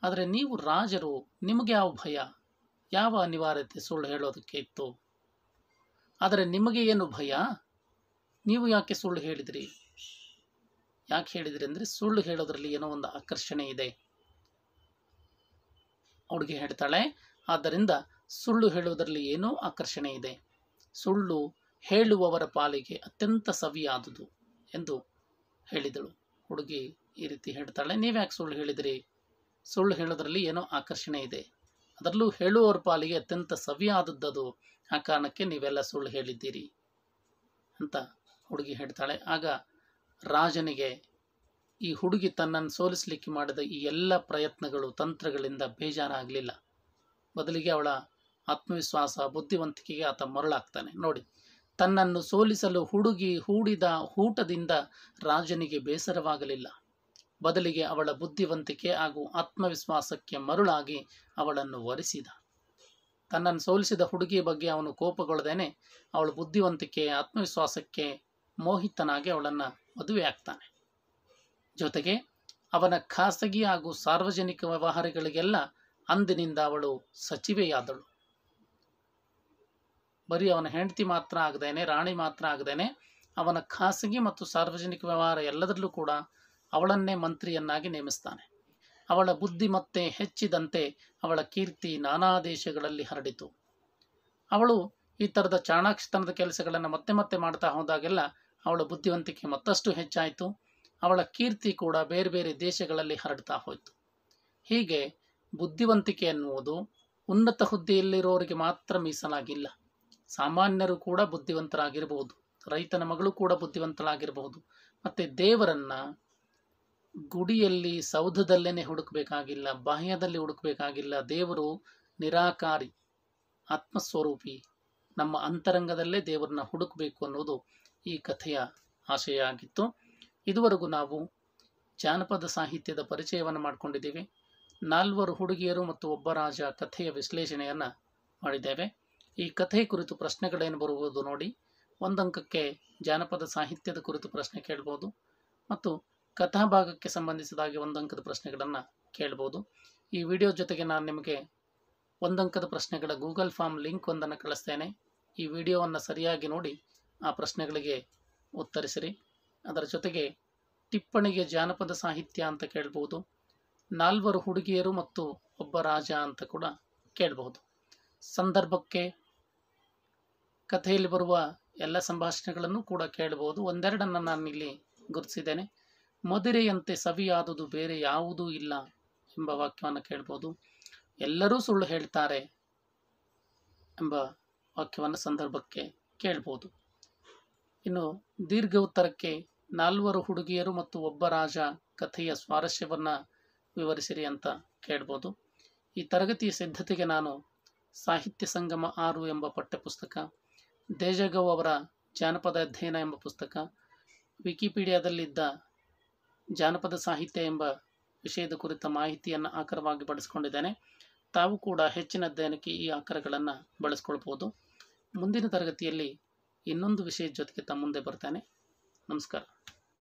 ಆದರೆ ನೀವು ರಾಜರು ನಿಮಗೆ ಯಾವ ಭಯ ಯಾವ ಅನಿವಾರ್ಯತೆ ಸುಳ್ಳು ಹೇಳೋದಕ್ಕೆ ಇತ್ತು ಆದರೆ ನಿಮಗೆ ಏನು ಭಯ ನೀವು ಯಾಕೆ ಸುಳ್ಳು ಹೇಳಿದಿರಿ ಯಾಕೆ ಹೇಳಿದಿರಿ ಅಂದರೆ ಸುಳ್ಳು ಹೇಳೋದ್ರಲ್ಲಿ ಏನೋ ಒಂದು ಆಕರ್ಷಣೆ ಇದೆ ಹುಡುಗಿ ಹೇಳ್ತಾಳೆ ಆದ್ದರಿಂದ ಸುಳ್ಳು ಹೇಳೋದರಲ್ಲಿ ಏನೋ ಆಕರ್ಷಣೆ ಇದೆ ಸುಳ್ಳು ಹೇಳುವವರ ಪಾಲಿಗೆ ಅತ್ಯಂತ ಸವಿಯಾದುದು ಎಂದು ಹೇಳಿದಳು ಹುಡುಗಿ ಈ ರೀತಿ ಹೇಳ್ತಾಳೆ ನೀವ್ಯಾಕೆ ಸುಳ್ಳು ಹೇಳಿದಿರಿ ಸುಳ್ಳು ಹೇಳೋದ್ರಲ್ಲಿ ಏನೋ ಆಕರ್ಷಣೆ ಇದೆ ಅದರಲ್ಲೂ ಹೇಳುವವರ ಪಾಲಿಗೆ ಅತ್ಯಂತ ಸವಿಯಾದದ್ದು ಆ ಕಾರಣಕ್ಕೆ ನೀವೆಲ್ಲ ಸುಳ್ಳು ಹೇಳಿದ್ದೀರಿ ಅಂತ ಹುಡುಗಿ ಹೇಳ್ತಾಳೆ ಆಗ ರಾಜನಿಗೆ ಈ ಹುಡುಗಿ ತನ್ನನ್ನು ಸೋಲಿಸಲಿಕ್ಕೆ ಮಾಡಿದ ಈ ಎಲ್ಲ ಪ್ರಯತ್ನಗಳು ತಂತ್ರಗಳಿಂದ ಬೇಜಾರಾಗಲಿಲ್ಲ ಬದಲಿಗೆ ಅವಳ ಆತ್ಮವಿಶ್ವಾಸ ಬುದ್ಧಿವಂತಿಕೆಗೆ ಆತ ಮರಳಾಗ್ತಾನೆ ನೋಡಿ ತನ್ನನ್ನು ಸೋಲಿಸಲು ಹುಡುಗಿ ಹೂಡಿದ ಹೂಟದಿಂದ ರಾಜನಿಗೆ ಬೇಸರವಾಗಲಿಲ್ಲ ಬದಲಿಗೆ ಅವಳ ಬುದ್ಧಿವಂತಿಕೆ ಹಾಗೂ ಆತ್ಮವಿಶ್ವಾಸಕ್ಕೆ ಮರುಳಾಗಿ ಅವಳನ್ನು ವರಿಸಿದ ತನ್ನನ್ನು ಸೋಲಿಸಿದ ಹುಡುಗಿಯ ಬಗ್ಗೆ ಅವನು ಕೋಪಗೊಳ್ಳದೇನೆ ಅವಳ ಬುದ್ಧಿವಂತಿಕೆ ಆತ್ಮವಿಶ್ವಾಸಕ್ಕೆ ಮೋಹಿತನಾಗಿ ಅವಳನ್ನು ಮದುವೆ ಆಗ್ತಾನೆ ಜೊತೆಗೆ ಅವನ ಖಾಸಗಿ ಹಾಗೂ ಸಾರ್ವಜನಿಕ ವ್ಯವಹಾರಗಳಿಗೆಲ್ಲ ಅಂದಿನಿಂದ ಅವಳು ಸಚಿವೆಯಾದಳು ಬರೀ ಅವನ ಹೆಂಡತಿ ಮಾತ್ರ ಆಗದೇನೆ ರಾಣಿ ಮಾತ್ರ ಆಗದೇನೆ ಅವನ ಖಾಸಗಿ ಮತ್ತು ಸಾರ್ವಜನಿಕ ವ್ಯವಹಾರ ಎಲ್ಲದರಲ್ಲೂ ಕೂಡ ಅವಳನ್ನೇ ಮಂತ್ರಿಯನ್ನಾಗಿ ನೇಮಿಸ್ತಾನೆ ಅವಳ ಬುದ್ಧಿ ಮತ್ತೆ ಹೆಚ್ಚಿದಂತೆ ಅವಳ ಕೀರ್ತಿ ನಾನಾ ದೇಶಗಳಲ್ಲಿ ಹರಡಿತು ಅವಳು ಈ ಥರದ ಚಾಣಾಕ್ಷತನದ ಕೆಲಸಗಳನ್ನು ಮತ್ತೆ ಮತ್ತೆ ಮಾಡ್ತಾ ಹೋದಾಗೆಲ್ಲ ಅವಳ ಬುದ್ಧಿವಂತಿಕೆ ಮತ್ತಷ್ಟು ಹೆಚ್ಚಾಯಿತು ಅವಳ ಕೀರ್ತಿ ಕೂಡ ಬೇರೆ ಬೇರೆ ದೇಶಗಳಲ್ಲಿ ಹರಡ್ತಾ ಹೋಯಿತು ಹೀಗೆ ಬುದ್ಧಿವಂತಿಕೆ ಎನ್ನುವುದು ಉನ್ನತ ಹುದ್ದೆಯಲ್ಲಿರೋರಿಗೆ ಮಾತ್ರ ಮೀಸಲಾಗಿಲ್ಲ ಸಾಮಾನ್ಯರು ಕೂಡ ಬುದ್ಧಿವಂತರಾಗಿರಬಹುದು ರೈತನ ಮಗಳು ಕೂಡ ಬುದ್ಧಿವಂತರಾಗಿರಬಹುದು ಮತ್ತು ದೇವರನ್ನು ಗುಡಿಯಲ್ಲಿ ಸೌಧದಲ್ಲೇನೆ ಹುಡುಕಬೇಕಾಗಿಲ್ಲ ಬಾಹ್ಯದಲ್ಲಿ ಹುಡುಕಬೇಕಾಗಿಲ್ಲ ದೇವರು ನಿರಾಕಾರಿ ಆತ್ಮಸ್ವರೂಪಿ ನಮ್ಮ ಅಂತರಂಗದಲ್ಲೇ ದೇವರನ್ನ ಹುಡುಕಬೇಕು ಅನ್ನೋದು ಈ ಕಥೆಯ ಆಶಯ ಆಗಿತ್ತು ಇದುವರೆಗೂ ನಾವು ಜಾನಪದ ಸಾಹಿತ್ಯದ ಪರಿಚಯವನ್ನು ಮಾಡಿಕೊಂಡಿದ್ದೀವಿ ನಾಲ್ವರು ಹುಡುಗಿಯರು ಮತ್ತು ಒಬ್ಬ ರಾಜ ಕಥೆಯ ವಿಶ್ಲೇಷಣೆಯನ್ನು ಮಾಡಿದ್ದೇವೆ ಈ ಕಥೆ ಕುರಿತು ಪ್ರಶ್ನೆಗಳೇನು ಬರುವುದು ನೋಡಿ ಒಂದಂಕಕ್ಕೆ ಜಾನಪದ ಸಾಹಿತ್ಯದ ಕುರಿತು ಪ್ರಶ್ನೆ ಕೇಳ್ಬೋದು ಮತ್ತು ಕಥಾ ಭಾಗಕ್ಕೆ ಸಂಬಂಧಿಸಿದಾಗಿ ಒಂದು ಅಂಕದ ಪ್ರಶ್ನೆಗಳನ್ನು ಕೇಳಬಹುದು ಈ ವಿಡಿಯೋ ಜೊತೆಗೆ ನಾನು ನಿಮಗೆ ಒಂದಂಕದ ಪ್ರಶ್ನೆಗಳ ಗೂಗಲ್ ಫಾರ್ಮ್ ಲಿಂಕ್ ಒಂದನ್ನು ಕಳಿಸ್ತೇನೆ ಈ ವಿಡಿಯೋವನ್ನು ಸರಿಯಾಗಿ ನೋಡಿ ಆ ಪ್ರಶ್ನೆಗಳಿಗೆ ಉತ್ತರಿಸಿರಿ ಅದರ ಜೊತೆಗೆ ಟಿಪ್ಪಣಿಗೆ ಜಾನಪದ ಸಾಹಿತ್ಯ ಅಂತ ಕೇಳ್ಬೋದು ನಾಲ್ವರು ಹುಡುಗಿಯರು ಮತ್ತು ಒಬ್ಬ ರಾಜ ಅಂತ ಕೂಡ ಕೇಳಬಹುದು ಸಂದರ್ಭಕ್ಕೆ ಕಥೆಯಲ್ಲಿ ಬರುವ ಎಲ್ಲ ಸಂಭಾಷಣೆಗಳನ್ನು ಕೂಡ ಕೇಳಬಹುದು ಒಂದೆರಡನ್ನು ಇಲ್ಲಿ ಗುರುತಿಸಿದ್ದೇನೆ ಮದುರೆಯಂತೆ ಸವಿಯಾದುದು ಬೇರೆ ಯಾವುದೂ ಇಲ್ಲ ಎಂಬ ವಾಕ್ಯವನ್ನು ಕೇಳ್ಬೋದು ಎಲ್ಲರೂ ಸುಳ್ಳು ಹೇಳ್ತಾರೆ ಎಂಬ ವಾಕ್ಯವನ್ನು ಸಂದರ್ಭಕ್ಕೆ ಕೇಳ್ಬೋದು ಇನ್ನು ದೀರ್ಘ ಉತ್ತರಕ್ಕೆ ನಾಲ್ವರು ಹುಡುಗಿಯರು ಮತ್ತು ಒಬ್ಬ ರಾಜ ಕಥೆಯ ಸ್ವಾರಸ್ಯವನ್ನು ವಿವರಿಸಿರಿ ಅಂತ ಕೇಳ್ಬೋದು ಈ ತರಗತಿಯ ಸಿದ್ಧತೆಗೆ ನಾನು ಸಾಹಿತ್ಯ ಸಂಗಮ ಆರು ಎಂಬ ಪಠ್ಯಪುಸ್ತಕ ದೇಜಗೌ ಅವರ ಜಾನಪದ ಅಧ್ಯಯನ ಎಂಬ ಪುಸ್ತಕ ವಿಕಿಪೀಡಿಯಾದಲ್ಲಿದ್ದ ಜಾನಪದ ಸಾಹಿತ್ಯ ಎಂಬ ವಿಷಯದ ಕುರಿತ ಮಾಹಿತಿಯನ್ನು ಆಕರವಾಗಿ ಬಳಸಿಕೊಂಡಿದ್ದೇನೆ ತಾವು ಕೂಡ ಹೆಚ್ಚಿನ ಅಧ್ಯಯನಕ್ಕೆ ಈ ಆಕರಗಳನ್ನು ಬಳಸ್ಕೊಳ್ಬೋದು ಮುಂದಿನ ತರಗತಿಯಲ್ಲಿ ಇನ್ನೊಂದು ವಿಷಯದ ಜೊತೆಗೆ ತಮ್ಮ ಮುಂದೆ ಬರ್ತೇನೆ ನಮಸ್ಕಾರ